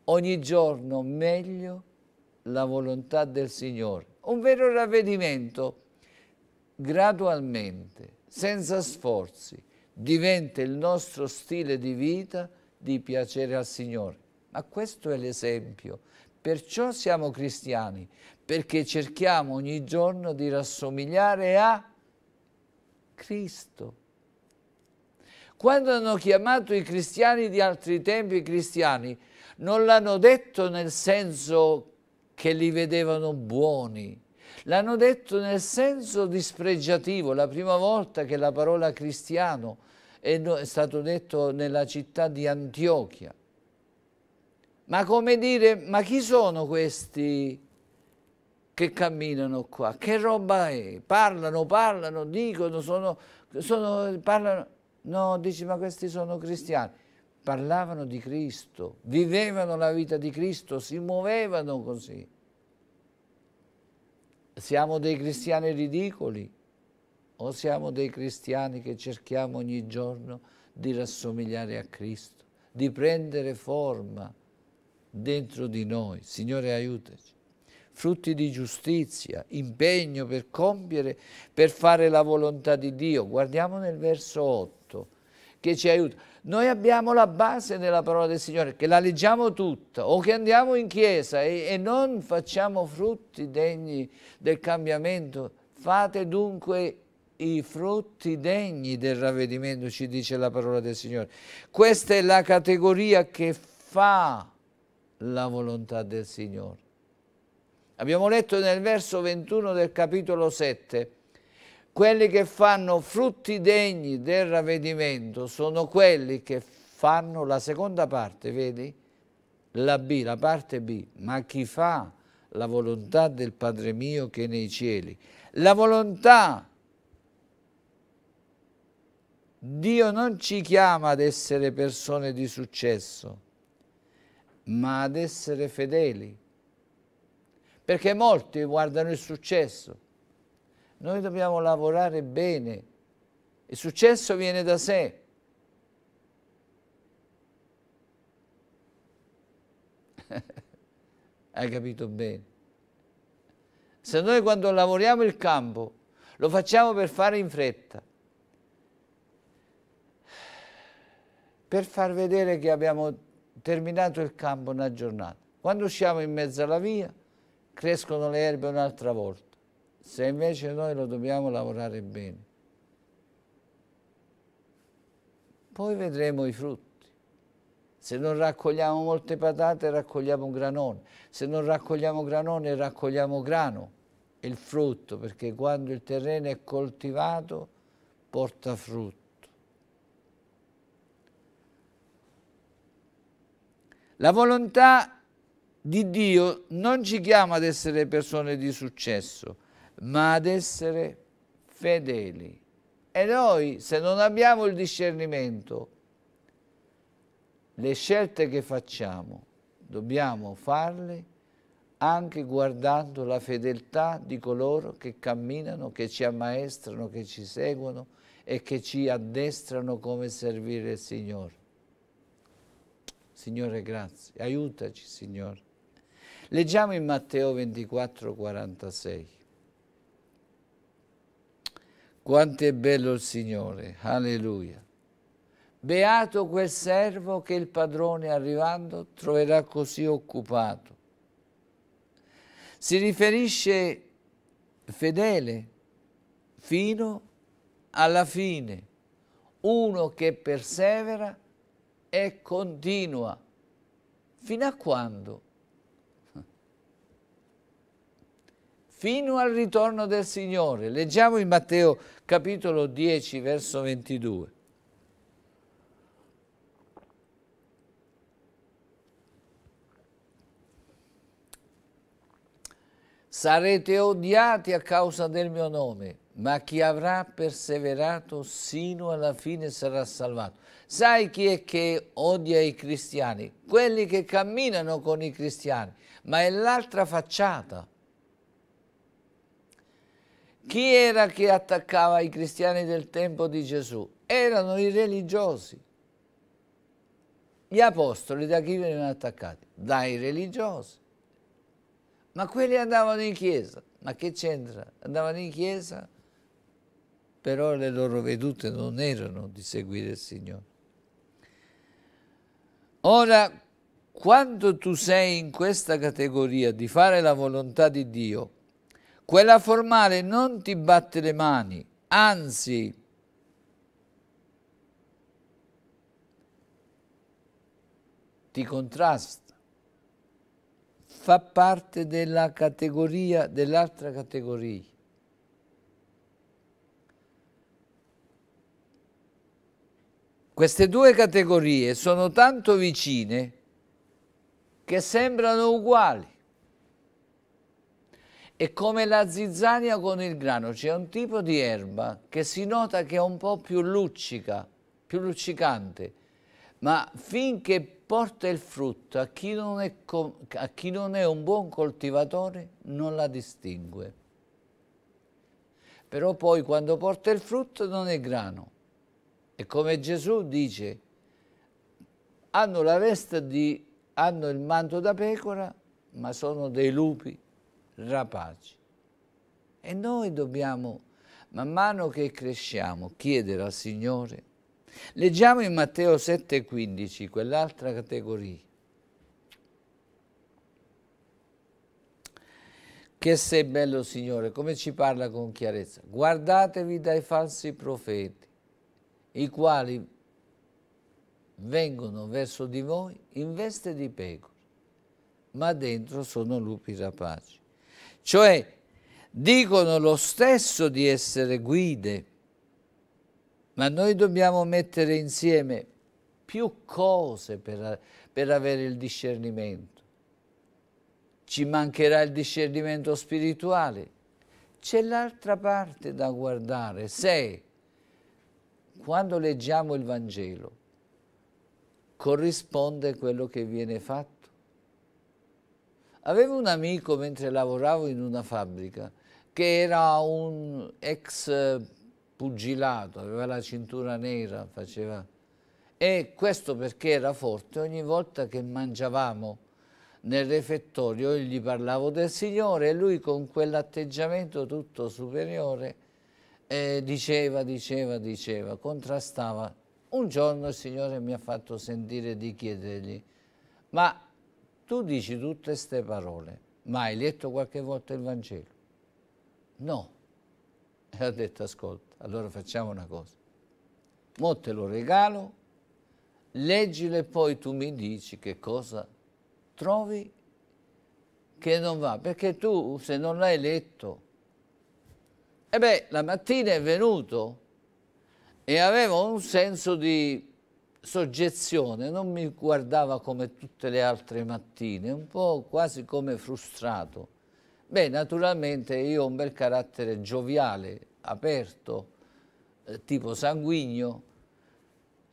ogni giorno meglio la volontà del Signore. Un vero ravvedimento gradualmente, senza sforzi, diventa il nostro stile di vita di piacere al Signore. Ma questo è l'esempio. Perciò siamo cristiani, perché cerchiamo ogni giorno di rassomigliare a Cristo. Quando hanno chiamato i cristiani di altri tempi cristiani, non l'hanno detto nel senso che li vedevano buoni, l'hanno detto nel senso dispregiativo, la prima volta che la parola cristiano è stato detto nella città di Antiochia. Ma come dire, ma chi sono questi cristiani? che camminano qua. Che roba è? Parlano, parlano, dicono, sono, sono, parlano. No, dici, ma questi sono cristiani. Parlavano di Cristo, vivevano la vita di Cristo, si muovevano così. Siamo dei cristiani ridicoli o siamo dei cristiani che cerchiamo ogni giorno di rassomigliare a Cristo, di prendere forma dentro di noi? Signore, aiutaci frutti di giustizia, impegno per compiere, per fare la volontà di Dio. Guardiamo nel verso 8 che ci aiuta. Noi abbiamo la base della parola del Signore, che la leggiamo tutta o che andiamo in chiesa e, e non facciamo frutti degni del cambiamento. Fate dunque i frutti degni del ravvedimento, ci dice la parola del Signore. Questa è la categoria che fa la volontà del Signore. Abbiamo letto nel verso 21 del capitolo 7, quelli che fanno frutti degni del ravvedimento sono quelli che fanno la seconda parte, vedi? La B, la parte B, ma chi fa la volontà del Padre mio che è nei cieli? La volontà Dio non ci chiama ad essere persone di successo, ma ad essere fedeli perché molti guardano il successo. Noi dobbiamo lavorare bene. Il successo viene da sé. Hai capito bene? Se noi quando lavoriamo il campo lo facciamo per fare in fretta, per far vedere che abbiamo terminato il campo una giornata. Quando usciamo in mezzo alla via, crescono le erbe un'altra volta. Se invece noi lo dobbiamo lavorare bene, poi vedremo i frutti. Se non raccogliamo molte patate, raccogliamo un granone. Se non raccogliamo granone, raccogliamo grano, il frutto, perché quando il terreno è coltivato, porta frutto. La volontà di Dio non ci chiama ad essere persone di successo, ma ad essere fedeli. E noi, se non abbiamo il discernimento, le scelte che facciamo dobbiamo farle anche guardando la fedeltà di coloro che camminano, che ci ammaestrano, che ci seguono e che ci addestrano come servire il Signore. Signore, grazie. Aiutaci, Signore. Leggiamo in Matteo 24, 46. Quanto è bello il Signore, alleluia. Beato quel servo che il padrone arrivando troverà così occupato. Si riferisce fedele fino alla fine, uno che persevera e continua. Fino a quando? fino al ritorno del Signore. Leggiamo in Matteo capitolo 10 verso 22. Sarete odiati a causa del mio nome, ma chi avrà perseverato sino alla fine sarà salvato. Sai chi è che odia i cristiani? Quelli che camminano con i cristiani, ma è l'altra facciata. Chi era che attaccava i cristiani del tempo di Gesù? Erano i religiosi. Gli apostoli da chi venivano attaccati? Dai religiosi. Ma quelli andavano in chiesa. Ma che c'entra? Andavano in chiesa, però le loro vedute non erano di seguire il Signore. Ora, quando tu sei in questa categoria di fare la volontà di Dio, quella formale non ti batte le mani, anzi ti contrasta, fa parte della categoria, dell'altra categoria. Queste due categorie sono tanto vicine che sembrano uguali. È come la zizzania con il grano, c'è un tipo di erba che si nota che è un po' più luccica, più luccicante, ma finché porta il frutto a chi non è, a chi non è un buon coltivatore non la distingue. Però poi quando porta il frutto non è grano. E come Gesù dice, hanno la veste di, hanno il manto da pecora, ma sono dei lupi rapaci. E noi dobbiamo, man mano che cresciamo, chiedere al Signore. Leggiamo in Matteo 7,15 quell'altra categoria. Che sei bello Signore, come ci parla con chiarezza. Guardatevi dai falsi profeti, i quali vengono verso di voi in veste di pecore, ma dentro sono lupi rapaci. Cioè, dicono lo stesso di essere guide, ma noi dobbiamo mettere insieme più cose per, per avere il discernimento. Ci mancherà il discernimento spirituale. C'è l'altra parte da guardare, se quando leggiamo il Vangelo corrisponde quello che viene fatto Avevo un amico mentre lavoravo in una fabbrica che era un ex eh, pugilato, aveva la cintura nera, faceva... E questo perché era forte, ogni volta che mangiavamo nel refettorio io gli parlavo del Signore e lui con quell'atteggiamento tutto superiore eh, diceva, diceva, diceva, contrastava. Un giorno il Signore mi ha fatto sentire di chiedergli, ma tu dici tutte queste parole, ma hai letto qualche volta il Vangelo? No. E ha detto, ascolta, allora facciamo una cosa. Mo te lo regalo, leggilo e poi tu mi dici che cosa trovi che non va. Perché tu, se non l'hai letto, e beh, la mattina è venuto e aveva un senso di soggezione, non mi guardava come tutte le altre mattine, un po' quasi come frustrato. Beh, naturalmente io ho un bel carattere gioviale, aperto, eh, tipo sanguigno.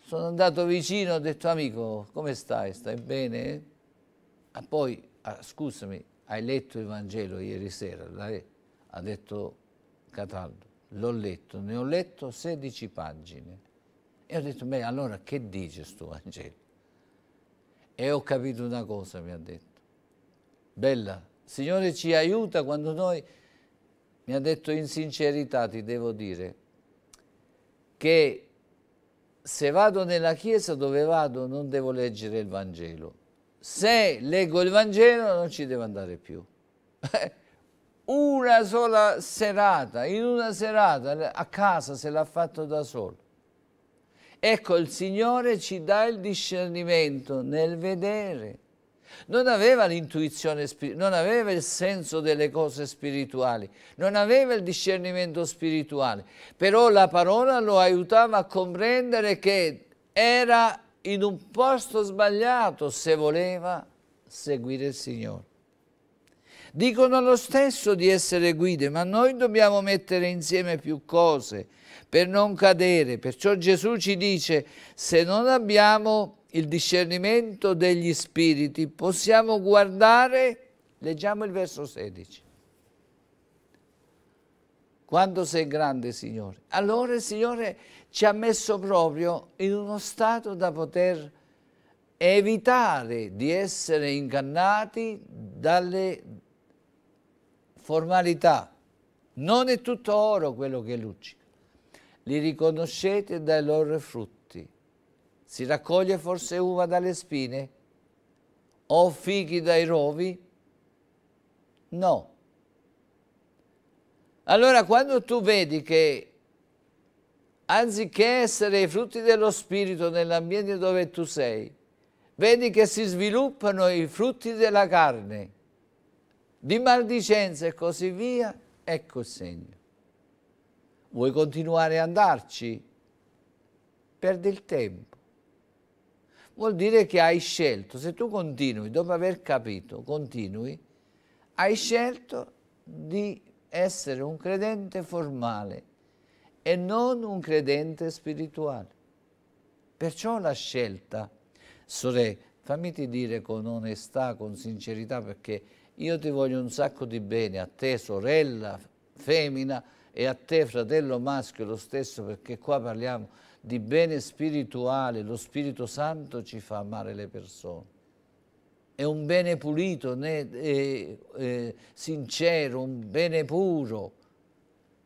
Sono andato vicino, ho detto amico, come stai? Stai bene? Ah, poi, ah, scusami, hai letto il Vangelo ieri sera? Dai? Ha detto Cataldo, l'ho letto, ne ho letto 16 pagine. E ho detto, beh, allora che dice sto Vangelo? E ho capito una cosa, mi ha detto. Bella, il Signore ci aiuta quando noi, mi ha detto in sincerità, ti devo dire, che se vado nella chiesa dove vado non devo leggere il Vangelo. Se leggo il Vangelo non ci devo andare più. una sola serata, in una serata a casa se l'ha fatto da solo. Ecco, il Signore ci dà il discernimento nel vedere. Non aveva l'intuizione, non aveva il senso delle cose spirituali, non aveva il discernimento spirituale, però la parola lo aiutava a comprendere che era in un posto sbagliato se voleva seguire il Signore. Dicono lo stesso di essere guide, ma noi dobbiamo mettere insieme più cose per non cadere. Perciò Gesù ci dice, se non abbiamo il discernimento degli spiriti, possiamo guardare, leggiamo il verso 16. Quando sei grande, Signore. Allora il Signore ci ha messo proprio in uno stato da poter evitare di essere ingannati dalle formalità. Non è tutto oro quello che luccica. Li riconoscete dai loro frutti. Si raccoglie forse uva dalle spine? O fichi dai rovi? No. Allora quando tu vedi che anziché essere i frutti dello Spirito nell'ambiente dove tu sei, vedi che si sviluppano i frutti della carne, di maldicenza e così via, ecco il segno. Vuoi continuare ad andarci? Perde il tempo. Vuol dire che hai scelto, se tu continui, dopo aver capito, continui, hai scelto di essere un credente formale e non un credente spirituale. Perciò la scelta, sorella, fammi dire con onestà, con sincerità, perché io ti voglio un sacco di bene, a te sorella femmina e a te fratello maschio lo stesso, perché qua parliamo di bene spirituale, lo Spirito Santo ci fa amare le persone. È un bene pulito, né, eh, eh, sincero, un bene puro.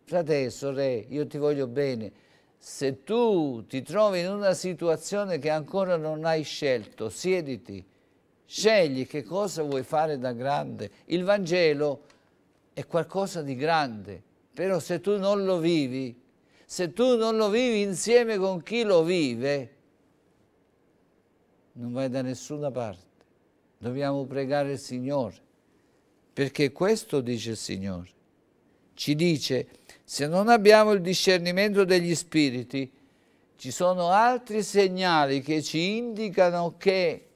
Fratello, sorella, io ti voglio bene, se tu ti trovi in una situazione che ancora non hai scelto, siediti Scegli che cosa vuoi fare da grande. Il Vangelo è qualcosa di grande, però se tu non lo vivi, se tu non lo vivi insieme con chi lo vive, non vai da nessuna parte. Dobbiamo pregare il Signore, perché questo dice il Signore. Ci dice, se non abbiamo il discernimento degli spiriti, ci sono altri segnali che ci indicano che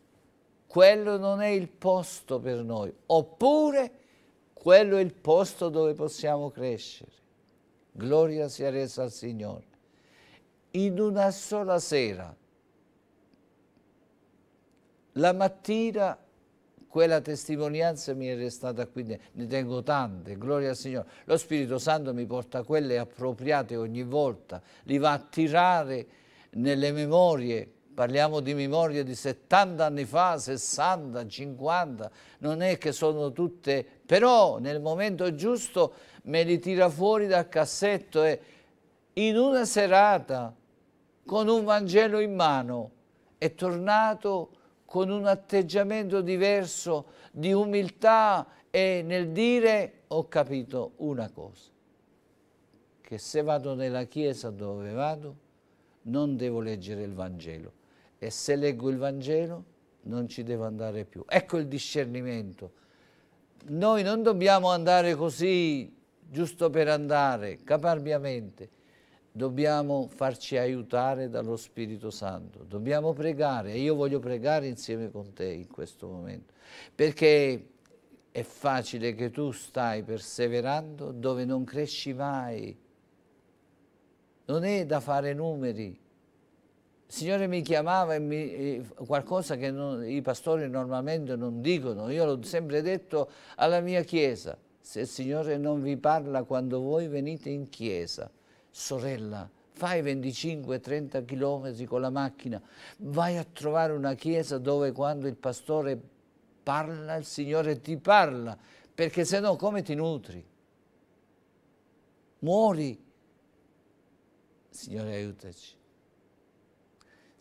quello non è il posto per noi, oppure quello è il posto dove possiamo crescere. Gloria sia resa al Signore. In una sola sera, la mattina quella testimonianza mi è restata qui, ne tengo tante, gloria al Signore. Lo Spirito Santo mi porta quelle appropriate ogni volta, li va a tirare nelle memorie parliamo di memorie di 70 anni fa, 60, 50, non è che sono tutte, però nel momento giusto me li tira fuori dal cassetto e in una serata con un Vangelo in mano è tornato con un atteggiamento diverso di umiltà e nel dire ho capito una cosa, che se vado nella chiesa dove vado non devo leggere il Vangelo, e se leggo il Vangelo non ci devo andare più. Ecco il discernimento. Noi non dobbiamo andare così giusto per andare, caparbiamente. Dobbiamo farci aiutare dallo Spirito Santo, dobbiamo pregare e io voglio pregare insieme con te in questo momento, perché è facile che tu stai perseverando dove non cresci mai. Non è da fare numeri, il Signore mi chiamava e mi, qualcosa che non, i pastori normalmente non dicono. Io l'ho sempre detto alla mia chiesa. Se il Signore non vi parla quando voi venite in chiesa, sorella, fai 25-30 km con la macchina, vai a trovare una chiesa dove quando il pastore parla, il Signore ti parla, perché se no come ti nutri? Muori. Signore aiutaci.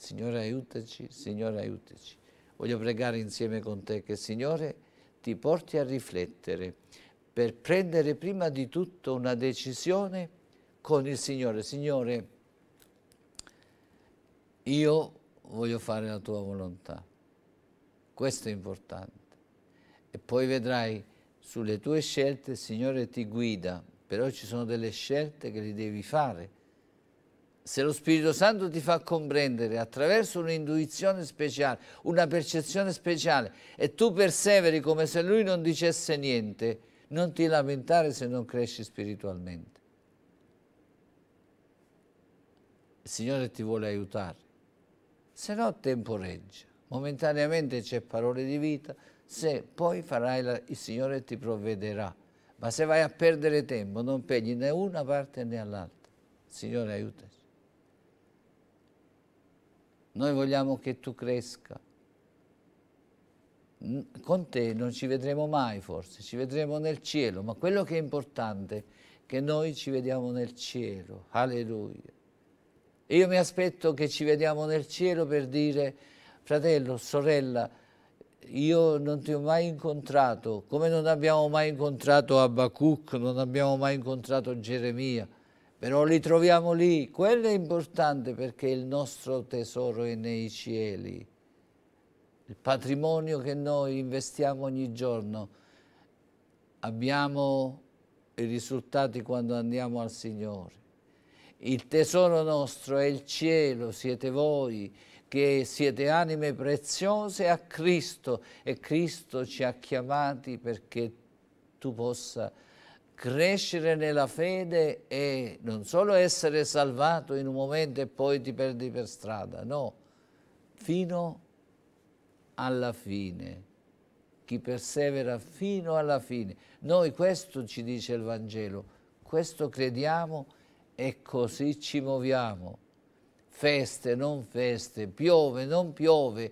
Signore aiutaci, Signore aiutaci. Voglio pregare insieme con te che Signore ti porti a riflettere per prendere prima di tutto una decisione con il Signore. Signore, io voglio fare la tua volontà. Questo è importante. E poi vedrai sulle tue scelte il Signore ti guida, però ci sono delle scelte che le devi fare se lo Spirito Santo ti fa comprendere attraverso un'intuizione speciale, una percezione speciale e tu perseveri come se lui non dicesse niente, non ti lamentare se non cresci spiritualmente. Il Signore ti vuole aiutare, se no temporeggia. Momentaneamente c'è parole di vita, se poi farai la, il Signore ti provvederà. Ma se vai a perdere tempo non pegli né una parte né all'altra. Signore aiutaci. Noi vogliamo che tu cresca. Con te non ci vedremo mai forse, ci vedremo nel cielo, ma quello che è importante è che noi ci vediamo nel cielo. Alleluia. Io mi aspetto che ci vediamo nel cielo per dire, fratello, sorella, io non ti ho mai incontrato, come non abbiamo mai incontrato Abacuc, non abbiamo mai incontrato Geremia, però li troviamo lì, quello è importante perché il nostro tesoro è nei cieli, il patrimonio che noi investiamo ogni giorno, abbiamo i risultati quando andiamo al Signore. Il tesoro nostro è il cielo, siete voi, che siete anime preziose a Cristo e Cristo ci ha chiamati perché tu possa crescere nella fede e non solo essere salvato in un momento e poi ti perdi per strada, no, fino alla fine, chi persevera fino alla fine. Noi questo ci dice il Vangelo, questo crediamo e così ci muoviamo. Feste, non feste, piove, non piove,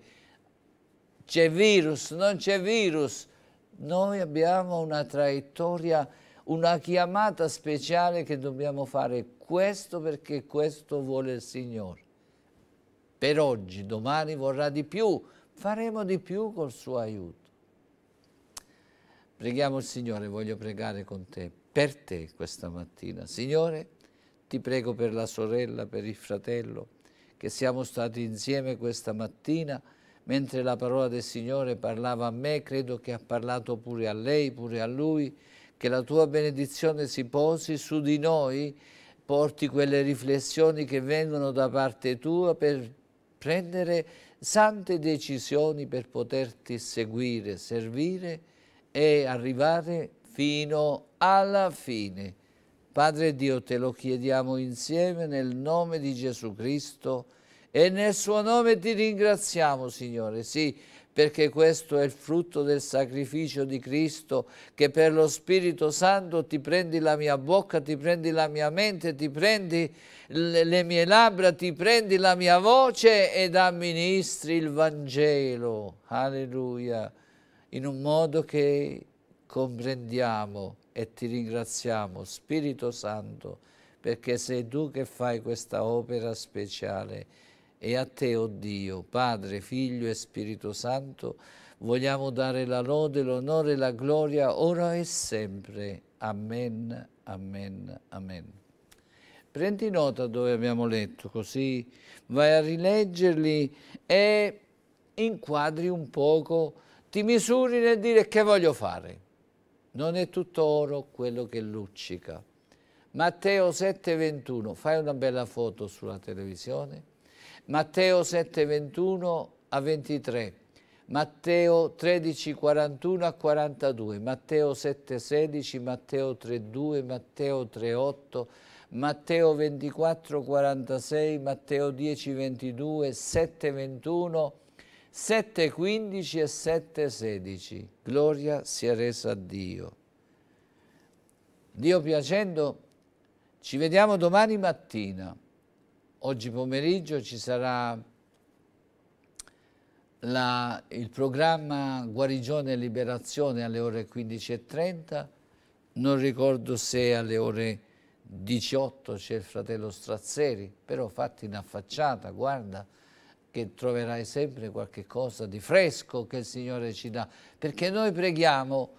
c'è virus, non c'è virus. Noi abbiamo una traiettoria una chiamata speciale che dobbiamo fare questo perché questo vuole il Signore. Per oggi, domani vorrà di più, faremo di più col suo aiuto. Preghiamo il Signore, voglio pregare con te, per te questa mattina. Signore, ti prego per la sorella, per il fratello, che siamo stati insieme questa mattina, mentre la parola del Signore parlava a me, credo che ha parlato pure a lei, pure a lui, che la tua benedizione si posi su di noi, porti quelle riflessioni che vengono da parte tua per prendere sante decisioni per poterti seguire, servire e arrivare fino alla fine. Padre Dio, te lo chiediamo insieme nel nome di Gesù Cristo e nel suo nome ti ringraziamo, Signore. Sì, perché questo è il frutto del sacrificio di Cristo, che per lo Spirito Santo ti prendi la mia bocca, ti prendi la mia mente, ti prendi le mie labbra, ti prendi la mia voce ed amministri il Vangelo, alleluia, in un modo che comprendiamo e ti ringraziamo, Spirito Santo, perché sei tu che fai questa opera speciale e a te, o oh Dio, Padre, Figlio e Spirito Santo, vogliamo dare la lode, l'onore e la gloria ora e sempre. Amen, amen, amen. Prendi nota dove abbiamo letto, così vai a rileggerli e inquadri un poco, ti misuri nel dire che voglio fare. Non è tutto oro quello che luccica. Matteo 7,21, fai una bella foto sulla televisione Matteo 7, 21 a 23, Matteo 13, 41 a 42, Matteo 7, 16, Matteo 3, 2, Matteo 3, 8, Matteo 24, 46, Matteo 10, 22, 7, 21, 7, 15 e 7, 16. Gloria sia resa a Dio. Dio piacendo, ci vediamo domani mattina. Oggi pomeriggio ci sarà la, il programma Guarigione e Liberazione alle ore 15.30, non ricordo se alle ore 18 c'è il fratello Strazzeri, però fatti in affacciata, guarda che troverai sempre qualche cosa di fresco che il Signore ci dà, perché noi preghiamo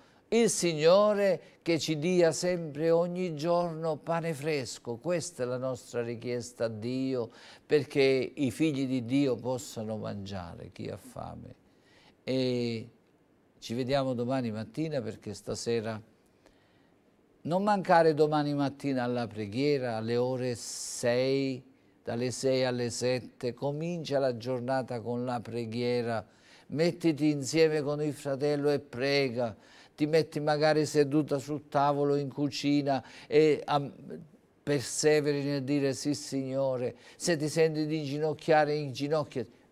il Signore che ci dia sempre ogni giorno pane fresco. Questa è la nostra richiesta a Dio perché i figli di Dio possano mangiare chi ha fame. E ci vediamo domani mattina perché stasera non mancare domani mattina alla preghiera alle ore 6, dalle 6 alle 7, comincia la giornata con la preghiera, mettiti insieme con il fratello e prega, ti metti magari seduta sul tavolo in cucina e perseveri nel dire sì Signore, se ti senti di ginocchiare in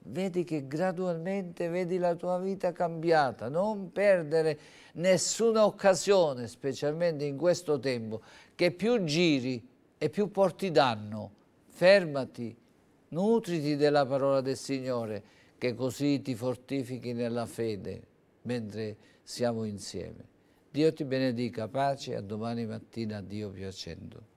vedi che gradualmente vedi la tua vita cambiata, non perdere nessuna occasione, specialmente in questo tempo, che più giri e più porti danno. Fermati, nutriti della parola del Signore, che così ti fortifichi nella fede, mentre siamo insieme. Dio ti benedica, pace, a domani mattina, Dio piacendo.